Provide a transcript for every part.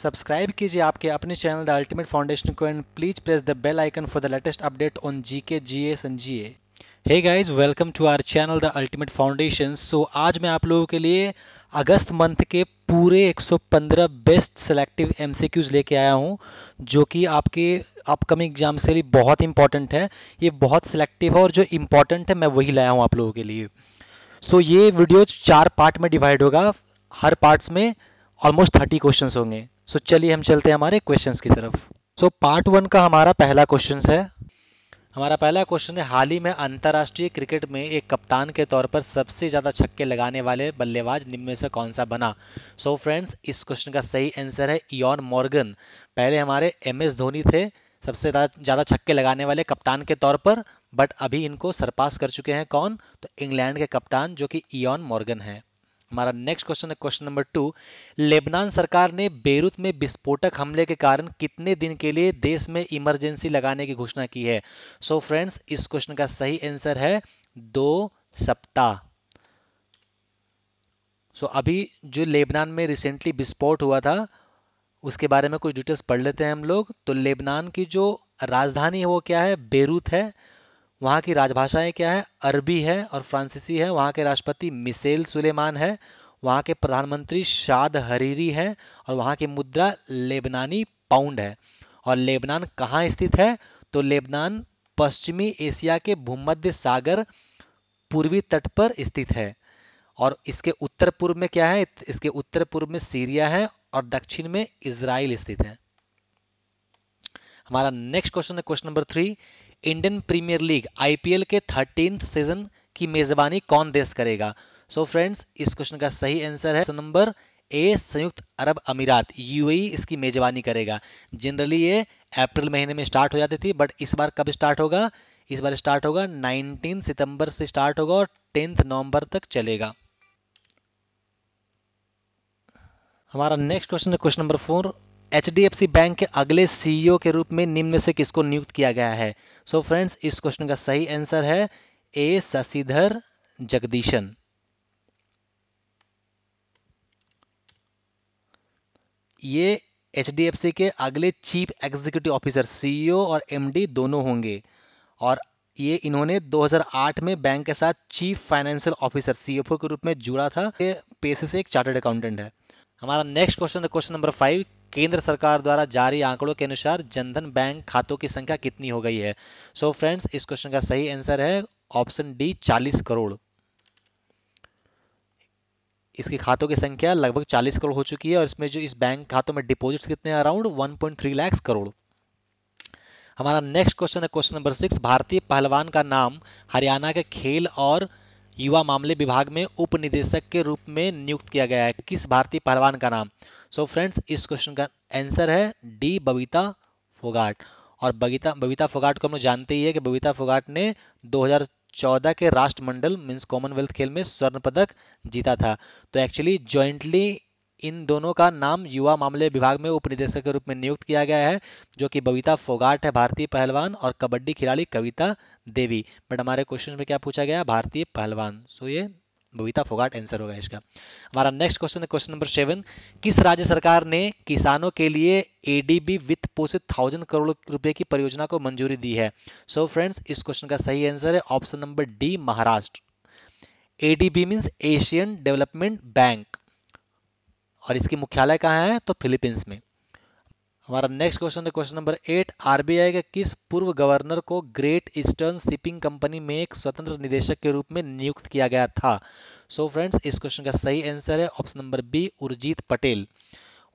Subscribe कीजिए आपके अपने चैनल द अल्टीमेट फाउंडेशन को and please press the bell icon for the latest update on G K G S and G A hey guys welcome to our channel the ultimate foundation so आज मैं आप लोगों के लिए अगस्त month के पूरे 115 best selective MCQs लेके आया हूँ जो कि आपके अपकमिंग एग्जाम से लिए बहुत इंपॉर्टेंट है ये बहुत सिलेक्टिव है और जो इंपॉर्टेंट है मैं वही लाया हूँ आप लोगों के लिए सो so, ये वीडियो चार पार्ट में डिवाइड होगा हर पार्ट्स में ऑलमोस्ट थर्टी क्वेश्चन होंगे सो so, चलिए हम चलते हैं हमारे क्वेश्चंस की तरफ सो पार्ट वन का हमारा पहला क्वेश्चन है हमारा पहला क्वेश्चन है हाल ही में अंतर्राष्ट्रीय क्रिकेट में एक कप्तान के तौर पर सबसे ज़्यादा छक्के लगाने वाले बल्लेबाज निम्न से कौन सा बना सो so फ्रेंड्स इस क्वेश्चन का सही आंसर है इॉन मॉर्गन पहले हमारे एम एस धोनी थे सबसे ज़्यादा छक्के लगाने वाले कप्तान के तौर पर बट अभी इनको सरपास कर चुके हैं कौन तो इंग्लैंड के कप्तान जो कि इन मॉर्गन है हमारा नेक्स्ट क्वेश्चन है क्वेश्चन नंबर टू लेबनान सरकार ने बेरूत में विस्फोटक हमले के कारण कितने दिन के लिए देश में इमरजेंसी लगाने की घोषणा की है सो so फ्रेंड्स इस क्वेश्चन का सही आंसर है दो सप्ताह सो so अभी जो लेबनान में रिसेंटली विस्फोट हुआ था उसके बारे में कुछ डिटेल्स पढ़ लेते हैं हम लोग तो लेबनान की जो राजधानी है वो क्या है बेरूत है वहाँ की राजभाषाएं क्या है अरबी है और फ्रांसीसी है वहाँ के राष्ट्रपति मिसेल सुलेमान है वहाँ के प्रधानमंत्री शाद हरीरी है और वहाँ की मुद्रा लेबनानी पाउंड है और लेबनान कहाँ स्थित है तो लेबनान पश्चिमी एशिया के भूमध्य सागर पूर्वी तट पर स्थित है और इसके उत्तर पूर्व में क्या है इसके उत्तर पूर्व में सीरिया है और दक्षिण में इसराइल स्थित है हमारा नेक्स्ट क्वेश्चन है question number three Indian Premier League IPL के थर्टीन सीजन की मेजबानी कौन देश करेगा सो so फ्रेंड्स इस क्वेश्चन का सही आंसर है नंबर ए संयुक्त अरब अमीरात यूएई e इसकी मेजबानी करेगा जनरली ये अप्रैल महीने में स्टार्ट हो जाती थी बट इस बार कब स्टार्ट होगा इस बार स्टार्ट होगा 19 सितंबर से स्टार्ट होगा और 10 नवंबर तक चलेगा हमारा नेक्स्ट क्वेश्चन है question number four H bank के अगले सीईओ के रूप में निम्न से किसको नियुक्त किया गया है सो so फ्रेंड्स इस क्वेश्चन का सही आंसर है ए शशिधर जगदीशन ये एच के अगले चीफ एग्जीक्यूटिव ऑफिसर सीईओ और एमडी दोनों होंगे और ये इन्होंने 2008 में बैंक के साथ चीफ फाइनेंशियल ऑफिसर सीएफओ के रूप में जुड़ा था ये पेशे से एक चार्टर्ड अकाउंटेंट है हमारा नेक्स्ट क्वेश्चन है क्वेश्चन नंबर फाइव केंद्र सरकार द्वारा जारी आंकड़ों के अनुसार जनधन बैंक खातों की संख्या कितनी हो गई है सो so फ्रेंड्स इस क्वेश्चन का सही आंसर है ऑप्शन डी 40 करोड़ इसके खातों की संख्या लगभग 40 करोड़ हो चुकी है और इसमें जो इस बैंक खातों में डिपॉजिट्स कितने अराउंड 1.3 लाख करोड़ हमारा नेक्स्ट क्वेश्चन है क्वेश्चन नंबर सिक्स भारतीय पहलवान का नाम हरियाणा के खेल और युवा मामले विभाग में उप निदेशक के रूप में नियुक्त किया गया है किस भारतीय पहलवान का नाम सो फ्रेंड्स इस क्वेश्चन का आंसर है डी बबीता फोगाट और बबीता बबीता फोगाट को हम लोग जानते ही है कि बबीता फोगाट ने 2014 के राष्ट्रमंडल मीन्स कॉमनवेल्थ खेल में स्वर्ण पदक जीता था तो एक्चुअली ज्वाइंटली इन दोनों का नाम युवा मामले विभाग में उपनिदेशक के रूप में नियुक्त किया गया है जो कि बबीता फोगाट है भारतीय पहलवान और कबड्डी खिलाड़ी कविता देवी बट हमारे क्वेश्चन में क्या पूछा गया भारतीय पहलवान सो ये बबीता फोगाट आंसर होगा इसका हमारा नेक्स्ट क्वेश्चन है क्वेश्चन नंबर सेवन किस राज्य सरकार ने किसानों के लिए एडीबी वित्त पोषित थाउजेंड करोड़ रुपए की परियोजना को मंजूरी दी है सो so फ्रेंड्स इस क्वेश्चन का सही आंसर है option number D Maharashtra ADB means Asian Development Bank और इसकी मुख्यालय कहाँ है तो फिलीपींस में हमारा नेक्स्ट क्वेश्चन है क्वेश्चन नंबर एट आरबीआई के किस पूर्व गवर्नर को ग्रेट ईस्टर्न शिपिंग कंपनी में एक स्वतंत्र निदेशक के रूप में नियुक्त किया गया था सो so फ्रेंड्स इस क्वेश्चन का सही आंसर है option number B Urjit Patel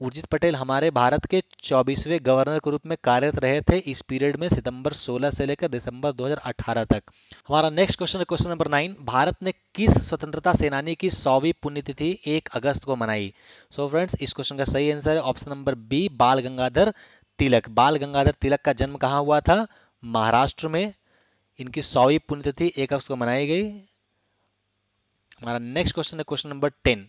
Urjit Patel हमारे भारत के 24वें गवर्नर के रूप में कार्यरत रहे थे इस पीरियड में सितंबर 16 से लेकर दिसंबर 2018 तक हमारा नेक्स्ट क्वेश्चन है क्वेश्चन नंबर नाइन भारत ने किस स्वतंत्रता सेनानी की सौवीं पुण्यतिथि एक अगस्त को मनाई सो so फ्रेंड्स इस क्वेश्चन का सही आंसर है ऑप्शन नंबर बी बाल गंगाधर तिलक बाल गंगाधर तिलक का जन्म कहाँ हुआ था महाराष्ट्र में इनकी सौवीं पुण्यतिथि एक अगस्त को मनाई गई हमारा नेक्स्ट क्वेश्चन है क्वेश्चन नंबर टेन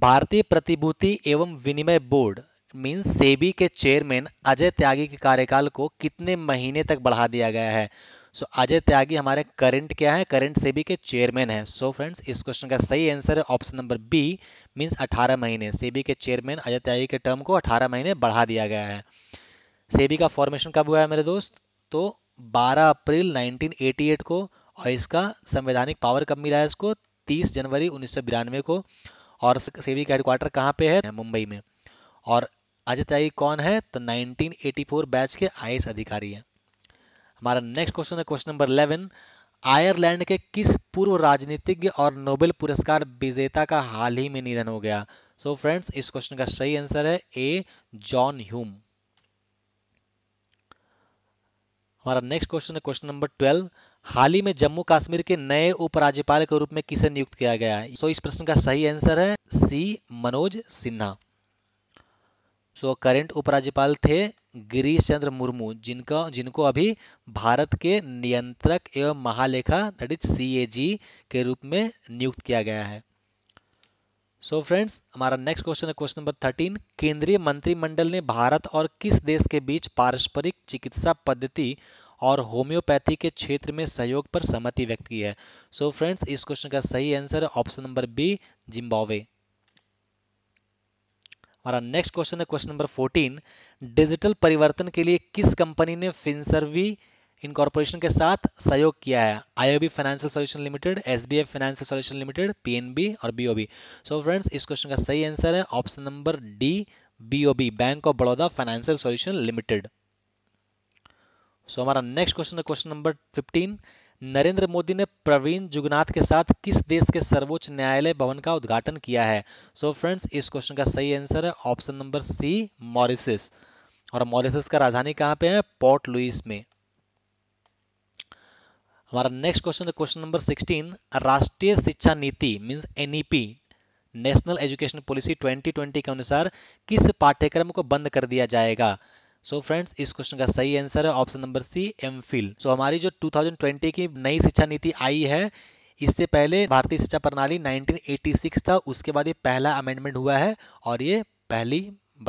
भारतीय प्रतिभूति एवं विनिमय बोर्ड मीन सेबी के चेयरमैन अजय त्यागी के कार्यकाल को कितने महीने तक बढ़ा दिया गया है सो so, अजय त्यागी हमारे करंट क्या है करंट सेबी के चेयरमैन है सो so, फ्रेंड्स इस क्वेश्चन का सही आंसर है ऑप्शन नंबर बी मीन्स 18 महीने सेबी के चेयरमैन अजय त्यागी के टर्म को 18 महीने बढ़ा दिया गया है सेबी का फॉर्मेशन कब हुआ है मेरे दोस्त तो 12 अप्रैल 1988 को और इसका संवैधानिक पावर कब मिला है इसको 30 जनवरी उन्नीस को और सेबी का हेडक्वार्टर कहाँ पे है मुंबई में और अजय त्यागी कौन है तो 1984 बैच के आई अधिकारी हैं हमारा नेक्स्ट क्वेश्चन है क्वेश्चन नंबर 11 आयरलैंड के किस पूर्व राजनीतिज्ञ और नोबेल पुरस्कार विजेता का हाल ही में निधन हो गया सो so फ्रेंड्स इस क्वेश्चन का सही आंसर है ए जॉन ह्यूम हमारा नेक्स्ट क्वेश्चन है क्वेश्चन नंबर ट्वेल्व हाल ही में जम्मू कश्मीर के नए उपराज्यपाल के रूप में किसे नियुक्त किया गया है सो इस प्रश्न का सही आंसर है C Manoj Sinha so so, current उपराज्यपाल थे गिरीश चंद्र मुर्मू जिनका जिनको अभी भारत के नियंत्रक एवं महालेखा दैट इज सी के रूप में नियुक्त किया गया है सो so फ्रेंड्स हमारा नेक्स्ट क्वेश्चन है क्वेश्चन नंबर थर्टीन केंद्रीय मंत्रिमंडल ने भारत और किस देश के बीच पारस्परिक चिकित्सा पद्धति और होम्योपैथी के क्षेत्र में सहयोग पर सहमति व्यक्त की है सो so फ्रेंड्स इस क्वेश्चन का सही आंसर है ऑप्शन नंबर बी जिम्बावे हमारा नेक्स्ट क्वेश्चन है क्वेश्चन नंबर 14 डिजिटल परिवर्तन के लिए किस कंपनी ने फिनसर्वी इनकॉर्पोरेशन के साथ सहयोग किया है IOB financial solution limited SBF financial solution limited PNB और बीओबी सो फ्रेंड्स इस क्वेश्चन का सही आंसर है option number D BOB bank of Baroda financial solution limited so हमारा नेक्स्ट क्वेश्चन है question number fifteen Narendra Modi ने प्रवीण जुगनाथ के साथ किस देश के सर्वोच्च न्यायालय भवन का उद्घाटन किया है सो so फ्रेंड्स इस क्वेश्चन का सही आंसर है ऑप्शन नंबर सी मॉरिसिस और मॉरिसिस का राजधानी कहां पे है पोर्ट लुइस में हमारा नेक्स्ट क्वेश्चन है क्वेश्चन नंबर सिक्सटीन राष्ट्रीय शिक्षा नीति means NEP national education policy 2020 के अनुसार किस पाठ्यक्रम को बंद कर दिया जाएगा सो फ्रेंड्स इस क्वेश्चन का सही आंसर है option number C M Phil so हमारी जो 2020 की नई शिक्षा नीति आई है इससे पहले भारतीय शिक्षा प्रणाली 1986 था उसके बाद ये पहला अमेंडमेंट हुआ है और ये पहली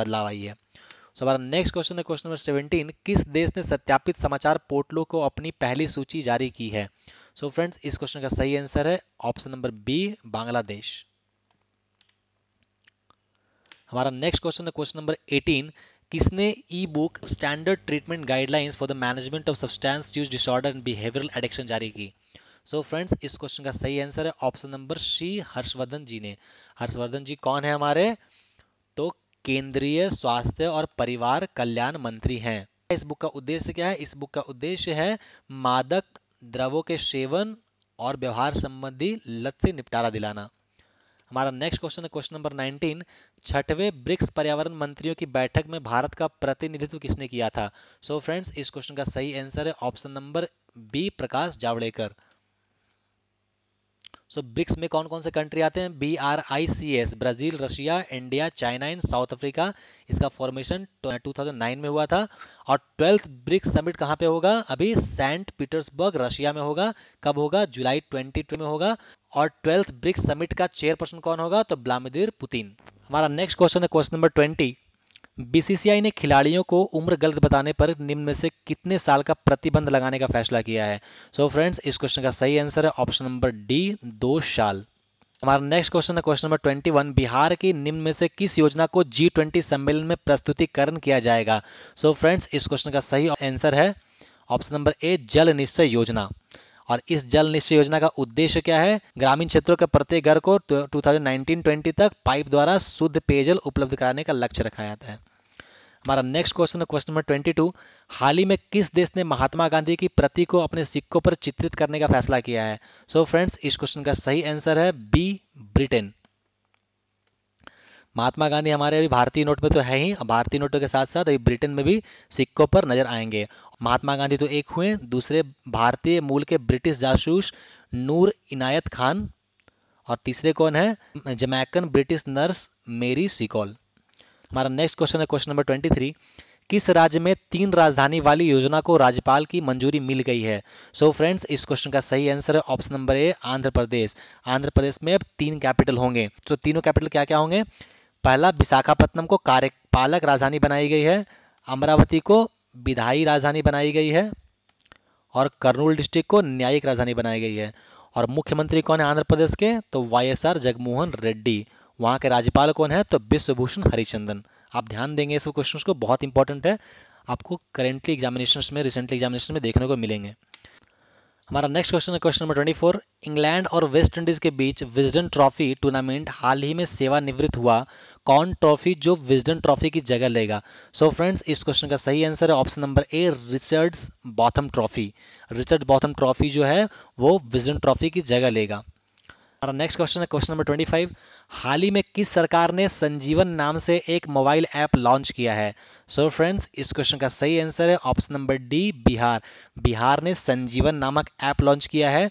बदलाव आई है सो हमारा नेक्स्ट क्वेश्चन है क्वेश्चन नंबर 17 किस देश ने सत्यापित समाचार पोर्टलों को अपनी पहली सूची जारी की है सो so फ्रेंड्स इस क्वेश्चन का सही आंसर है ऑप्शन नंबर बी बांग्लादेश हमारा नेक्स्ट क्वेश्चन है क्वेश्चन नंबर एटीन किसने e book standard treatment guidelines for the management of substance use disorder and behavioural addiction जारी की सो so फ्रेंड्स इस क्वेश्चन का सही आंसर है option number C Harshvardhan ji ने हर्षवर्धन जी कौन है हमारे तो केंद्रीय स्वास्थ्य और परिवार कल्याण मंत्री हैं इस बुक का उद्देश्य क्या है इस बुक का उद्देश्य है मादक द्रवों के सेवन और व्यवहार संबंधी लत से निपटारा दिलाना हमारा नेक्स्ट क्वेश्चन है क्वेश्चन नंबर 19 छठवें ब्रिक्स पर्यावरण मंत्रियों की बैठक में भारत का प्रतिनिधित्व किसने किया था सो so फ्रेंड्स इस क्वेश्चन का सही आंसर है option number B Prakash Javadekar so BRICS में कौन कौन से कंट्री आते हैं B R I C S Brazil Russia India China and South Africa इसका फॉर्मेशन 2009 में हुआ था और ट्वेल्थ ब्रिक्स समिट कहाँ पे होगा अभी सेंट पीटर्सबर्ग रशिया में होगा कब होगा जुलाई 22 में होगा और ट्वेल्थ ब्रिक्स समिट का चेयरपर्सन कौन होगा तो ब्लामिदिर पुतिन हमारा नेक्स्ट क्वेश्चन है क्वेश्चन नंबर ट्वेंटी बीसीसीआई ने खिलाड़ियों को उम्र गलत बताने पर निम्न में से कितने साल का प्रतिबंध लगाने का फैसला किया है सो so फ्रेंड्स इस क्वेश्चन का सही आंसर है ऑप्शन नंबर डी दो साल हमारा नेक्स्ट क्वेश्चन है क्वेश्चन नंबर 21 बिहार की निम्न में से किस योजना को जी ट्वेंटी सम्मेलन में प्रस्तुतिकरण किया जाएगा सो so फ्रेंड्स इस क्वेश्चन का सही आंसर है ऑप्शन नंबर ए जल निश्चय योजना और इस जल निश्चय योजना का उद्देश्य क्या है ग्रामीण क्षेत्रों के प्रत्येक घर को 2019-20 तक पाइप द्वारा शुद्ध पेयजल उपलब्ध कराने का लक्ष्य रखा जाता है हमारा नेक्स्ट क्वेश्चन है क्वेश्चन नंबर 22 हाल ही में किस देश ने महात्मा गांधी की प्रति को अपने सिक्कों पर चित्रित करने का फैसला किया है सो so फ्रेंड्स इस क्वेश्चन का सही आंसर है बी ब्रिटेन महात्मा गांधी हमारे अभी भारतीय नोट में तो है ही भारतीय नोटों के साथ साथ अभी ब्रिटेन में भी सिक्कों पर नजर आएंगे महात्मा गांधी तो एक हुए दूसरे भारतीय मूल के ब्रिटिश जासूस नूर इनायत खान और तीसरे कौन है Jamaican British nurse Mary Seacole हमारा नेक्स्ट क्वेश्चन है क्वेश्चन नंबर ट्वेंटी थ्री किस राज्य में तीन राजधानी वाली योजना को राज्यपाल की मंजूरी मिल गई है सो so फ्रेंड्स इस क्वेश्चन का सही आंसर है option number A Andhra Pradesh Andhra Pradesh में अब तीन कैपिटल होंगे तो so, तीनों कैपिटल क्या क्या होंगे पहला विशाखापट्टनम को कार्यपालक राजधानी बनाई गई है अमरावती को विधायी राजधानी बनाई गई है और कर्नूल डिस्ट्रिक्ट को न्यायिक राजधानी बनाई गई है और मुख्यमंत्री कौन है आंध्र प्रदेश के तो Y S R Jaganmohan Reddy वहां के राज्यपाल कौन है तो विश्वभूषण हरिचंदन आप ध्यान देंगे इस क्वेश्चन को बहुत इंपॉर्टेंट है आपको करेंटली एग्जामिनेशन में रिसेंटली एग्जामिनेशन में देखने को मिलेंगे हमारा नेक्स्ट क्वेश्चन है question number twenty four England और वेस्ट इंडीज के बीच विजडन ट्रॉफी टूर्नामेंट हाल ही में सेवानिवृत्त हुआ कौन ट्रॉफी जो विजडन ट्रॉफी की जगह लेगा सो so फ्रेंड्स इस क्वेश्चन का सही आंसर है option number A Richards Botham trophy Richard Botham trophy जो है वो विजडन ट्रॉफी की जगह लेगा हमारा नेक्स्ट क्वेश्चन है क्वेश्चन नंबर 25 हाल ही में किस सरकार ने संजीवन नाम से एक मोबाइल ऐप लॉन्च किया है सो so फ्रेंड्स इस क्वेश्चन का सही आंसर है option number D Bihar Bihar ने संजीवन नामक ऐप लॉन्च किया है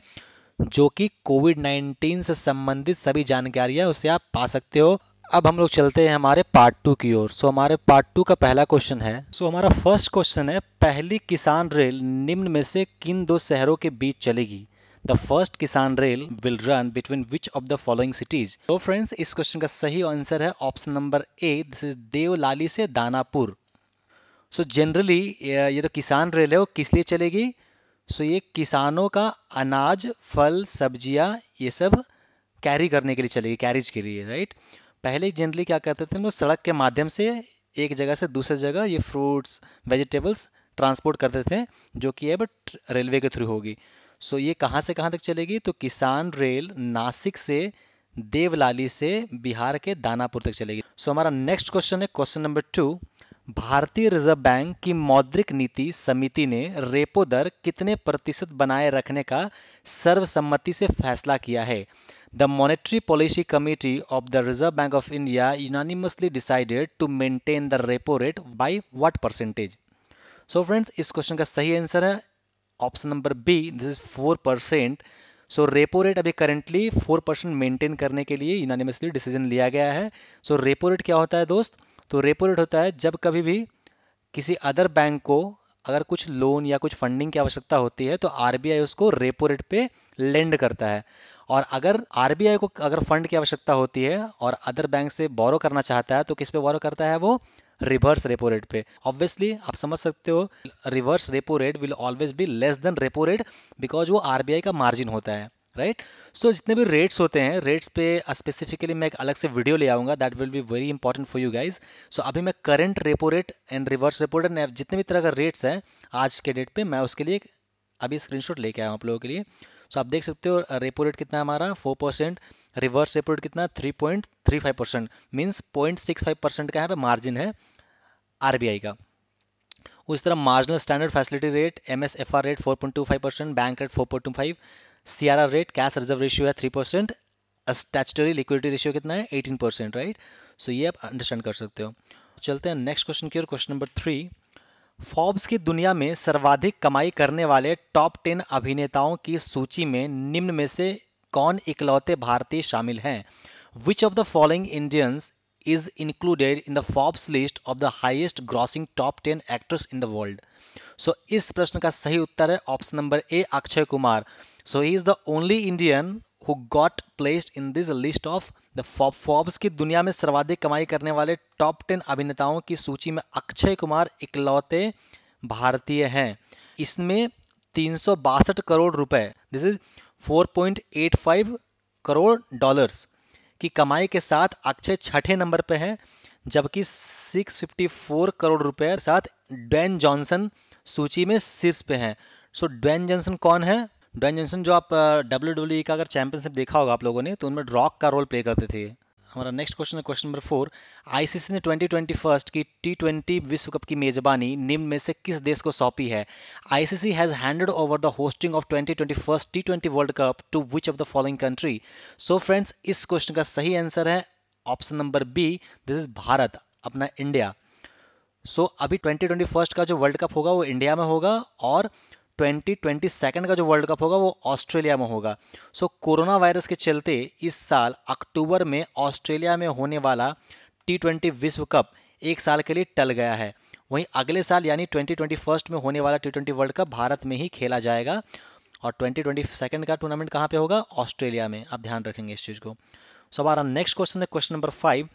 जो कि कोविड 19 से संबंधित सभी जानकारियां उसे आप पा सकते हो अब हम लोग चलते हैं हमारे पार्ट टू की ओर सो so, हमारे पार्ट टू का पहला क्वेश्चन है सो so, हमारा फर्स्ट क्वेश्चन है पहली किसान रेल निम्न में से किन दो शहरों के बीच चलेगी the first Kisan rail will run between which of the following cities तो फ्रेंड्स इस क्वेश्चन का सही आंसर है option number A this is Devlali से दानापुर सो so जनरली ये तो किसान रेल है वो किस लिए चलेगी सो so ये किसानों का अनाज फल सब्जियां ये सब कैरी करने के लिए चलेगी कैरिज के लिए राइट पहले जनरली क्या करते थे वो सड़क के माध्यम से एक जगह से दूसरे जगह ये फ्रूट्स वेजिटेबल्स ट्रांसपोर्ट करते थे जो कि अब रेलवे के थ्रू होगी सो ये कहाँ से कहाँ तक चलेगी तो किसान रेल नासिक से देवलाली से बिहार के दानापुर तक चलेगी सो हमारा नेक्स्ट क्वेश्चन है क्वेश्चन नंबर टू भारतीय रिजर्व बैंक की मौद्रिक नीति समिति ने रेपो दर कितने प्रतिशत बनाए रखने का सर्वसम्मति से फैसला किया है the monetary policy committee of the reserve bank of India unanimously decided to maintain the repo rate by what percentage so friends इस क्वेश्चन का सही आंसर है option number B this is four percent so repo rate अभी currently four percent maintain करने के लिए unanimously decision लिया गया है सो so, रेपो रेट क्या होता है दोस्त तो रेपो रेट होता है जब कभी भी किसी अदर बैंक को अगर कुछ लोन या कुछ फंडिंग की आवश्यकता होती है तो आर उसको रेपो रेट पे लेंड करता है और अगर आर को अगर फंड की आवश्यकता होती है और अदर बैंक से बोरो करना चाहता है तो किस पे बोरो करता है वो रिवर्स रेपो रेट पे ऑब्वियसली आप समझ सकते हो reverse repo rate will always be less than repo rate because वो आरबीआई का मार्जिन होता है राइट right? सो so, जितने भी रेट्स होते हैं रेट्स पे स्पेसिफिकली मैं एक अलग से वीडियो ले आऊंगा that will be very important for you guys so अभी मैं current repo rate and reverse repo rate जितने भी तरह का रेट्स हैं आज के डेट पे मैं उसके लिए अभी स्क्रीनशॉट लेके आया हूँ आप लोगों के लिए सो आप देख सकते हो रेपो uh, रेट कितना हमारा four percent reverse repo rate कितना three point three five percent means point six five percent का यहाँ पे मार्जिन है आरबीआई का उस तरह marginal standing facility rate M S F R rate four point two five percent bank rate four point two five C R R rate cash reserve ratio है three percent statutory liquidity ratio कितना है eighteen percent right so ये आप understand कर सकते हो चलते हैं नेक्स्ट क्वेश्चन की ओर क्वेश्चन नंबर थ्री फॉर्ब्स की दुनिया में सर्वाधिक कमाई करने वाले टॉप टेन अभिनेताओं की सूची में निम्न में से कौन इकलौते भारतीय शामिल हैं which of the following Indians is included in the Forbes list of the highest grossing top ten actors in the world so इस प्रश्न का सही उत्तर है option number A Akshay Kumar so he is the only Indian who got placed in this list of the Forbes की दुनिया में सर्वाधिक कमाई करने वाले टॉप टेन अभिनेताओं की सूची में अक्षय कुमार इकलौते भारतीय हैं इसमें तीन करोड़ रुपए दिस इज 4.85 करोड़ डॉलर्स की कमाई के साथ अक्षय छठे नंबर पे हैं जबकि 654 करोड़ रुपए साथ डैन जॉनसन सूची में शीर्ष पे हैं सो so, डैन जॉनसन कौन है डन जॉनसन जो आप डब्ल्यू डब्ल्यू e का अगर चैंपियनशिप देखा होगा आप लोगों ने तो उनमें रॉक का रोल प्ले करते थे हमारा नेक्स्ट क्वेश्चन है क्वेश्चन नंबर फोर आईसीसी ने ट्वेंटी ट्वेंटी फर्स्ट की टी ट्वेंटी विश्व कप की मेजबानी निम्न में से किस देश को सौंपी है ICC has handed over the hosting of twenty twenty first T twenty world cup to which of the following country so friends इस क्वेश्चन का सही आंसर है option number B this is Bharat अपना इंडिया सो so, अभी twenty twenty first का जो world cup होगा वो इंडिया में होगा और ट्वेंटी ट्वेंटी का जो वर्ल्ड कप होगा वो ऑस्ट्रेलिया में होगा सो कोरोना वायरस के चलते इस साल अक्टूबर में ऑस्ट्रेलिया में होने वाला टी ट्वेंटी विश्व कप एक साल के लिए टल गया है वहीं अगले साल यानी ट्वेंटी ट्वेंटी फर्स्ट में होने वाला टी वर्ल्ड कप भारत में ही खेला जाएगा और ट्वेंटी ट्वेंटी का टूर्नामेंट कहाँ पे होगा ऑस्ट्रेलिया में आप ध्यान रखेंगे इस चीज़ को सो हमारा नेक्स्ट क्वेश्चन है क्वेश्चन नंबर फाइव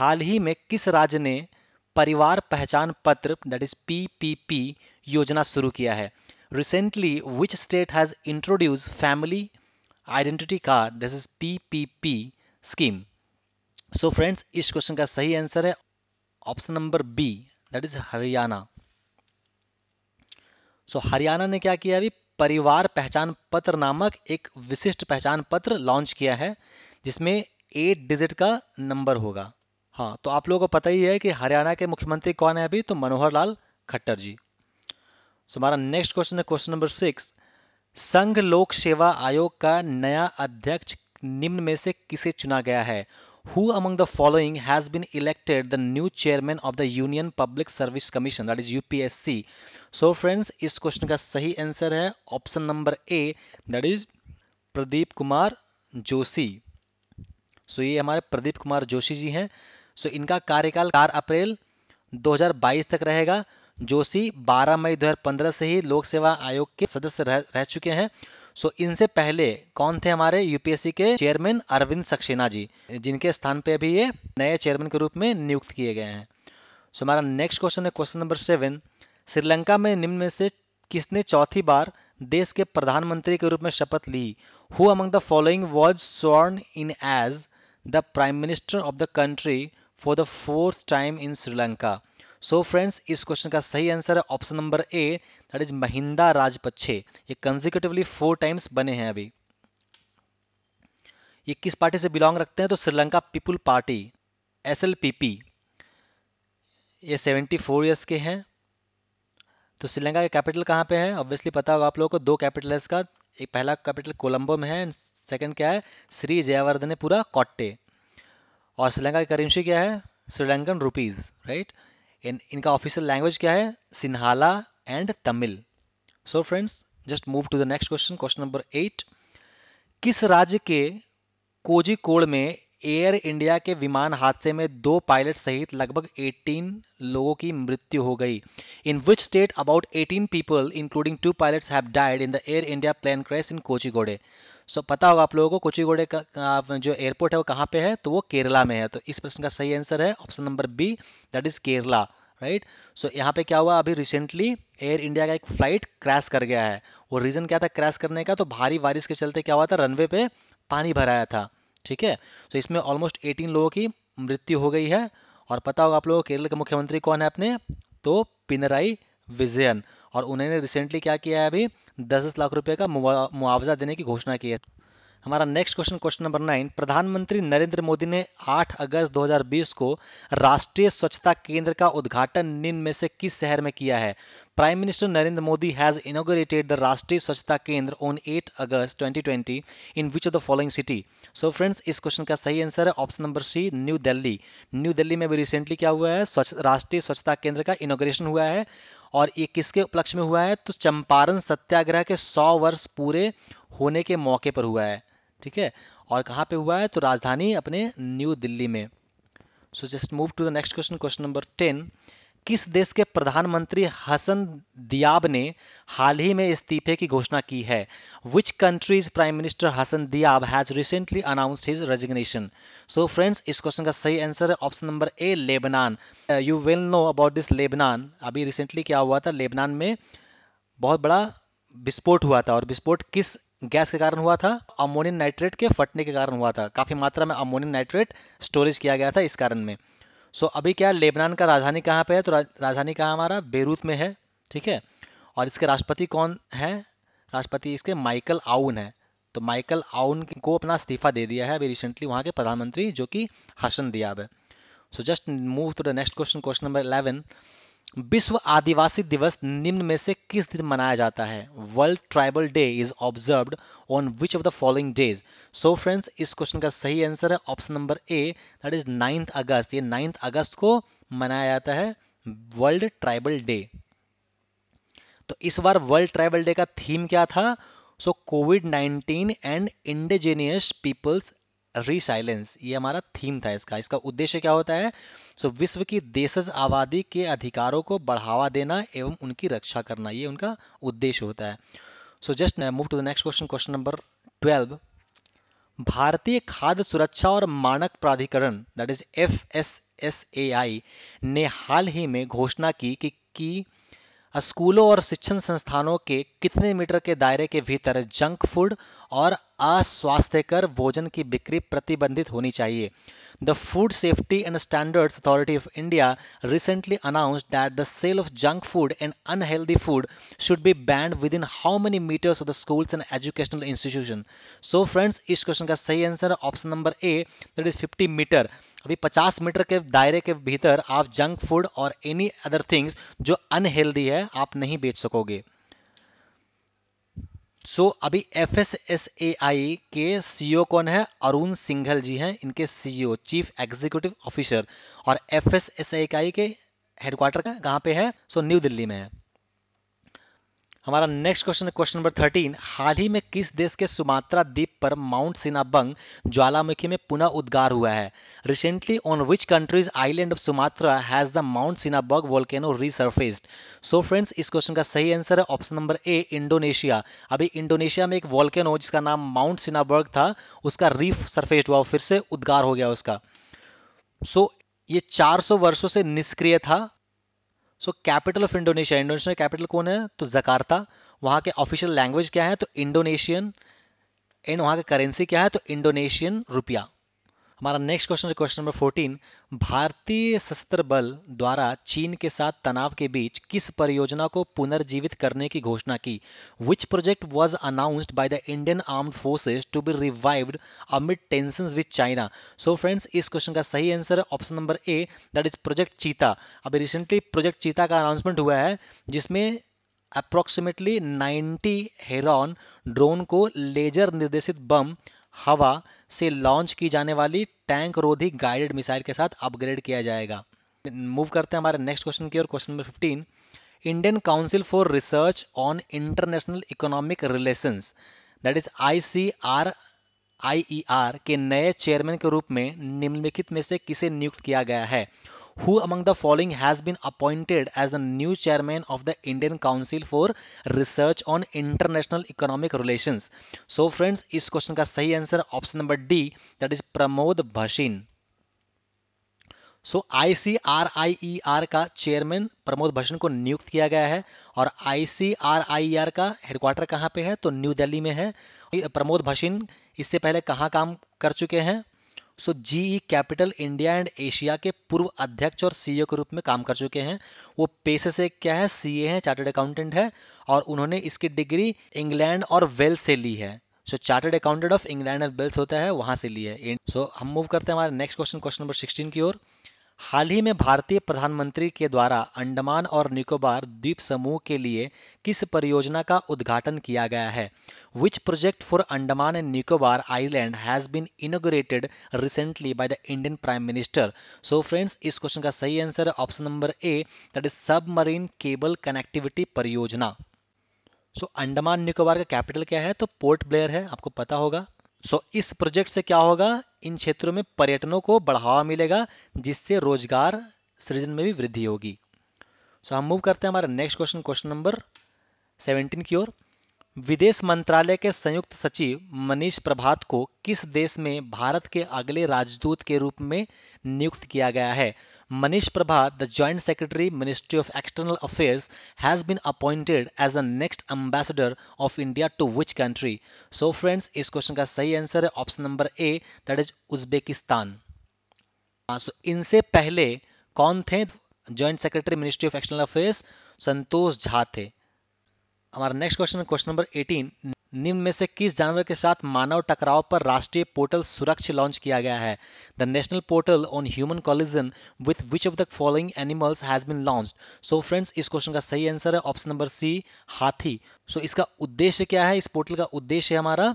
हाल ही में किस राज्य ने परिवार पहचान पत्र दैट इज पी योजना शुरू किया है recently which state has introduced family identity card this is PPP scheme so friends इस क्वेश्चन का सही आंसर है option number B that is Haryana so Haryana ने क्या किया अभी परिवार पहचान पत्र नामक एक विशिष्ट पहचान पत्र लॉन्च किया है जिसमें एट डिजिट का नंबर होगा हाँ तो आप लोगों को पता ही है कि हरियाणा के मुख्यमंत्री कौन है अभी तो मनोहर लाल खट्टर जी सो हमारा नेक्स्ट क्वेश्चन है क्वेश्चन नंबर सिक्स संघ लोक सेवा आयोग का नया अध्यक्ष निम्न में से किसे चुना गया है who among the following has been elected the new chairman of the union public service commission that is UPSC so friends इस क्वेश्चन का सही आंसर है option number A that is Pradeep Kumar Joshi so so, ये हमारे प्रदीप कुमार जोशी जी हैं सो so, इनका कार्यकाल 4 अप्रैल 2022 तक रहेगा जोशी 12 मई 2015 से ही लोक सेवा आयोग के सदस्य रह, रह चुके हैं सो इनसे पहले कौन थे हमारे यूपीएससी के चेयरमैन अरविंद सक्सेना जी जिनके स्थान पे अभी ये नए चेयरमैन के रूप में नियुक्त किए गए हैं सो हमारा नेक्स्ट क्वेश्चन है क्वेश्चन नंबर सेवन श्रीलंका में निम्न में से किसने चौथी बार देश के प्रधानमंत्री के रूप में शपथ ली who among the following was sworn in as the prime minister of the country for the fourth time in Sri Lanka so friends इस क्वेश्चन का सही आंसर है option number A that is Mahinda Rajapaksa ये कंजिक्यूटिवली फोर टाइम्स बने हैं अभी ये किस पार्टी से बिलोंग रखते हैं तो Sri Lanka people party S L P P ये सेवेंटी फोर ईयर्स के हैं तो श्रीलंका का कैपिटल कहाँ पे है ऑब्वियसली पता होगा आप लोगों को दो कैपिटल है इसका एक पहला कैपिटल कोलंबो में है सेकेंड क्या है श्री जयावर्धने पूरा कॉट्टे और श्रीलंका की करेंसी क्या है श्रीलंकन रुपीज़ राइट right? इन इनका ऑफिशियल लैंग्वेज क्या है Sinhala and Tamil so friends just move to the next question question number eight किस राज्य के कोजिकोड में एयर इंडिया के विमान हादसे में दो पायलट सहित लगभग 18 लोगों की मृत्यु हो गई in which state about 18 people including two pilots have died in the Air India plane crash in Kozhikode so पता होगा आप लोगों को कोचीगोड़े का जो एयरपोर्ट है वो कहाँ पे है तो वो केरला में है तो इस प्रश्न का सही आंसर है option number B that is Kerala right so यहाँ पे क्या हुआ अभी रिसेंटली एयर इंडिया का एक फ्लाइट क्रैश कर गया है वो रीज़न क्या था क्रैश करने का तो भारी बारिश के चलते क्या हुआ था रनवे पे पानी भराया था ठीक है तो इसमें ऑलमोस्ट 18 लोगों की मृत्यु हो गई है और पता होगा आप लोगों केरल के मुख्यमंत्री कौन है अपने तो पिनराई विजयन और उन्होंने रिसेंटली क्या किया है अभी दस दस लाख रुपए का मुआवजा देने की घोषणा की है हमारा next question question number nine प्रधानमंत्री नरेंद्र मोदी ने 8 अगस्त 2020 को राष्ट्रीय स्वच्छता केंद्र का उद्घाटन निम्न में से किस शहर में किया है Prime Minister Narendra Modi has inaugurated the Rashtriya Swachhata Kendra on 8 August 2020 in which of the following city? So friends इस क्वेश्चन का सही आंसर है option number C New Delhi New Delhi में भी रिसेंटली क्या हुआ है स्वच्छ राष्ट्रीय स्वच्छता केंद्र का इनोग्रेशन हुआ है और ये किसके उपलक्ष्य में हुआ है तो चंपारण सत्याग्रह के 100 वर्ष पूरे होने के मौके पर हुआ है ठीक है और कहाँ पे हुआ है तो राजधानी अपने न्यू दिल्ली में so just move to the next question question number ten किस देश के प्रधानमंत्री हसन दियाब ने हाल ही में इस्तीफे की घोषणा की है which country's prime minister Hassan Diab has recently announced his resignation so friends इस क्वेश्चन का सही आंसर है option number A Lebanon you will know about this Lebanon अभी रिसेंटली क्या हुआ था लेबनान में बहुत बड़ा विस्फोट हुआ था और विस्फोट किस गैस के कारण हुआ था अमोनियम नाइट्रेट के फटने के कारण हुआ था काफी मात्रा में अमोनियम नाइट्रेट स्टोरेज किया गया था इस कारण में सो so, अभी क्या लेबनान का राजधानी कहाँ पे है तो रा, राजधानी कहाँ हमारा बेरूत में है ठीक है और इसके राष्ट्रपति कौन है राष्ट्रपति इसके माइकल आउन है तो माइकल आउन को अपना इस्तीफा दे दिया है अभी रिसेंटली वहाँ के प्रधानमंत्री जो कि हसन दियाब है so just move to the next question question number eleven विश्व आदिवासी दिवस निम्न में से किस दिन मनाया जाता है world tribal day is observe on which of the following days so friends इस क्वेश्चन का सही आंसर है option number A that is ninth August ये नाइन्थ अगस्त को मनाया जाता है वर्ल्ड ट्राइबल डे तो इस बार वर्ल्ड ट्राइबल डे का थीम क्या था so COVID 19 and indigenous peoples resilience ये हमारा थीम था इसका इसका उद्देश्य क्या होता है सो so, विश्व की देशज आबादी के अधिकारों को बढ़ावा देना एवं उनकी रक्षा करना ये उनका उद्देश्य होता है so just move to the next question question number twelve भारतीय खाद्य सुरक्षा और मानक प्राधिकरण that is F S S A I ने हाल ही में घोषणा की कि, कि स्कूलों और शिक्षण संस्थानों के कितने मीटर के दायरे के भीतर जंक फूड और अस्वास्थ्यकर भोजन की बिक्री प्रतिबंधित होनी चाहिए the food safety and standards authority of India recently announce that the sale of junk food and unhealthy food should be banned within how many metres of the schools and educational institution so friends इस question का सही answer option number A that is fifty metre अभी 50 metre के दायरे के भीतर आप junk food और एनी अदर थिंग्स जो अनहेल्दी है आप नहीं बेच सकोगे सो so, अभी F S S A I के सीईओ e कौन है अरुण सिंघल जी हैं इनके सीईओ चीफ एग्जीक्यूटिव ऑफिसर और F S S A I के हेडक्वार्टर कहाँ पे है सो so, न्यू दिल्ली में है हमारा नेक्स्ट क्वेश्चन है क्वेश्चन नंबर थर्टीन हाल ही में किस देश के सुमात्रा द्वीप पर माउंट सिनाबंग ज्वालामुखी में पुनः उद्गार हुआ है recently on which countries island of Sumatra has the Mount Sinabung volcano resurfaced so friends इस क्वेश्चन का सही आंसर है ऑप्शन नंबर ए इंडोनेशिया अभी इंडोनेशिया में एक वॉल्केनो जिसका नाम माउंट सिनाबर्ग था उसका रीफ सरफेस्ड हुआ फिर से उद्गार हो गया उसका सो so, ये 400 वर्षों से निष्क्रिय था so capital of Indonesia Indonesia capital कौन है तो जकार्ता वहां के ऑफिशियल लैंग्वेज क्या है तो इंडोनेशियन एंड वहां की करेंसी क्या है तो इंडोनेशियन रुपया हमारा नेक्स्ट क्वेश्चन है क्वेश्चन नंबर 14 भारतीय सशस्त्र बल द्वारा चीन के साथ तनाव के बीच किस परियोजना को पुनर्जीवित करने की घोषणा की which project was announced by the Indian armed forces to be revived amid tension with China so friends इस क्वेश्चन का सही आंसर है option number A that is project cheetah अभी रिसेंटली प्रोजेक्ट चीता का अनाउंसमेंट हुआ है जिसमें अप्रोक्सीमेटली 90 हेरॉन ड्रोन को लेजर निर्देशित बम हवा से लॉन्च की जाने वाली टैंक रोधी गाइडेड मिसाइल के साथ अपग्रेड किया जाएगा मूव करते हैं हमारे नेक्स्ट क्वेश्चन की ओर question number fifteen Indian council for research on international economic relations that is ICR IER के नए चेयरमैन के रूप में निम्नलिखित में से किसे नियुक्त किया गया है who among the following has been appointed as the new chairman of the Indian Council for Research on International Economic Relations? So friends, इस क्वेश्चन का सही answer option number D that is Pramod Bhasin so ICRIER का chairman Pramod Bhasin को नियुक्त किया गया है और आईसीआरआईआर का हेडक्वार्टर कहाँ पे है तो न्यू दिल्ली में है प्रमोद भसीन इससे पहले कहाँ काम कर चुके हैं so GE capital India and Asia के पूर्व अध्यक्ष और सीईओ के रूप में काम कर चुके हैं वो पेशे से क्या है सीए हैं चार्टर्ड अकाउंटेंट है और उन्होंने इसकी डिग्री इंग्लैंड और वेल्स से ली है so chartered accountant of England and Wales होता है वहां से ली है सो so, हम मूव करते हैं हमारे next question question number sixteen की ओर हाल ही में भारतीय प्रधानमंत्री के द्वारा अंडमान और निकोबार द्वीप समूह के लिए किस परियोजना का उद्घाटन किया गया है which project for Andaman and Nicobar island has been inaugurated recently by the Indian prime minister so friends इस क्वेश्चन का सही आंसर है option number A that is submarine cable connectivity परियोजना सो अंडमान निकोबार का कैपिटल क्या है तो पोर्ट ब्लेयर है आपको पता होगा सो so, इस प्रोजेक्ट से क्या होगा इन क्षेत्रों में पर्यटनों को बढ़ावा मिलेगा जिससे रोजगार सृजन में भी वृद्धि होगी सो so, हम मूव करते हैं हमारे नेक्स्ट क्वेश्चन क्वेश्चन नंबर 17 की ओर विदेश मंत्रालय के संयुक्त सचिव मनीष प्रभात को किस देश में भारत के अगले राजदूत के रूप में नियुक्त किया गया है Manish Prabha, the Joint Secretary, Ministry of External Affairs, has been appointed as the next ambassador of India to which country? So friends, इस क्वेश्चन का सही आंसर है option number A that is Uzbekistan so इनसे पहले कौन थे joint secretary ministry of external affairs Santosh Jha थे हमारा नेक्स्ट क्वेश्चन क्वेश्चन नंबर 18 निम्न में से किस जानवर के साथ मानव टकराव पर राष्ट्रीय पोर्टल सुरक्ष लॉन्च किया गया है the national portal on human collision with which of the following animals has been launch so friends इस क्वेश्चन का सही आंसर है ऑप्शन नंबर सी हाथी सो so, इसका उद्देश्य क्या है इस पोर्टल का उद्देश्य हमारा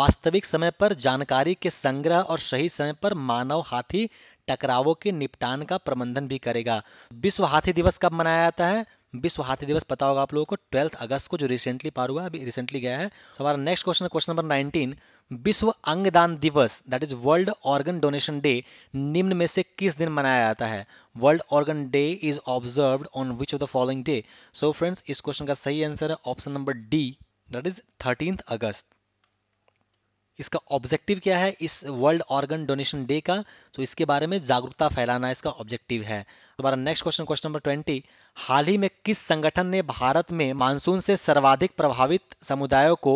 वास्तविक समय पर जानकारी के संग्रह और सही समय पर मानव हाथी टकरावों के निपटान का प्रबंधन भी करेगा विश्व हाथी दिवस कब मनाया जाता है विश्व हाथी दिवस पता होगा आप लोगों को ट्वेल्थ अगस्त को जो रिसेंटली पार हुआ अभी रिसेंटली गया है तो हमारा next question question number nineteen विश्व अंगदान दिवस that is world organ donation day निम्न में से किस दिन मनाया जाता है world organ day is observe on which of the following day so friends इस क्वेश्चन का सही आंसर है option number D that is thirteen अगस्त इसका ऑब्जेक्टिव क्या है इस वर्ल्ड ऑर्गन डोनेशन डे का तो इसके बारे में जागरूकता फैलाना इसका ऑब्जेक्टिव है दोबारा next question question number twenty हाल ही में किस संगठन ने भारत में मानसून से सर्वाधिक प्रभावित समुदायों को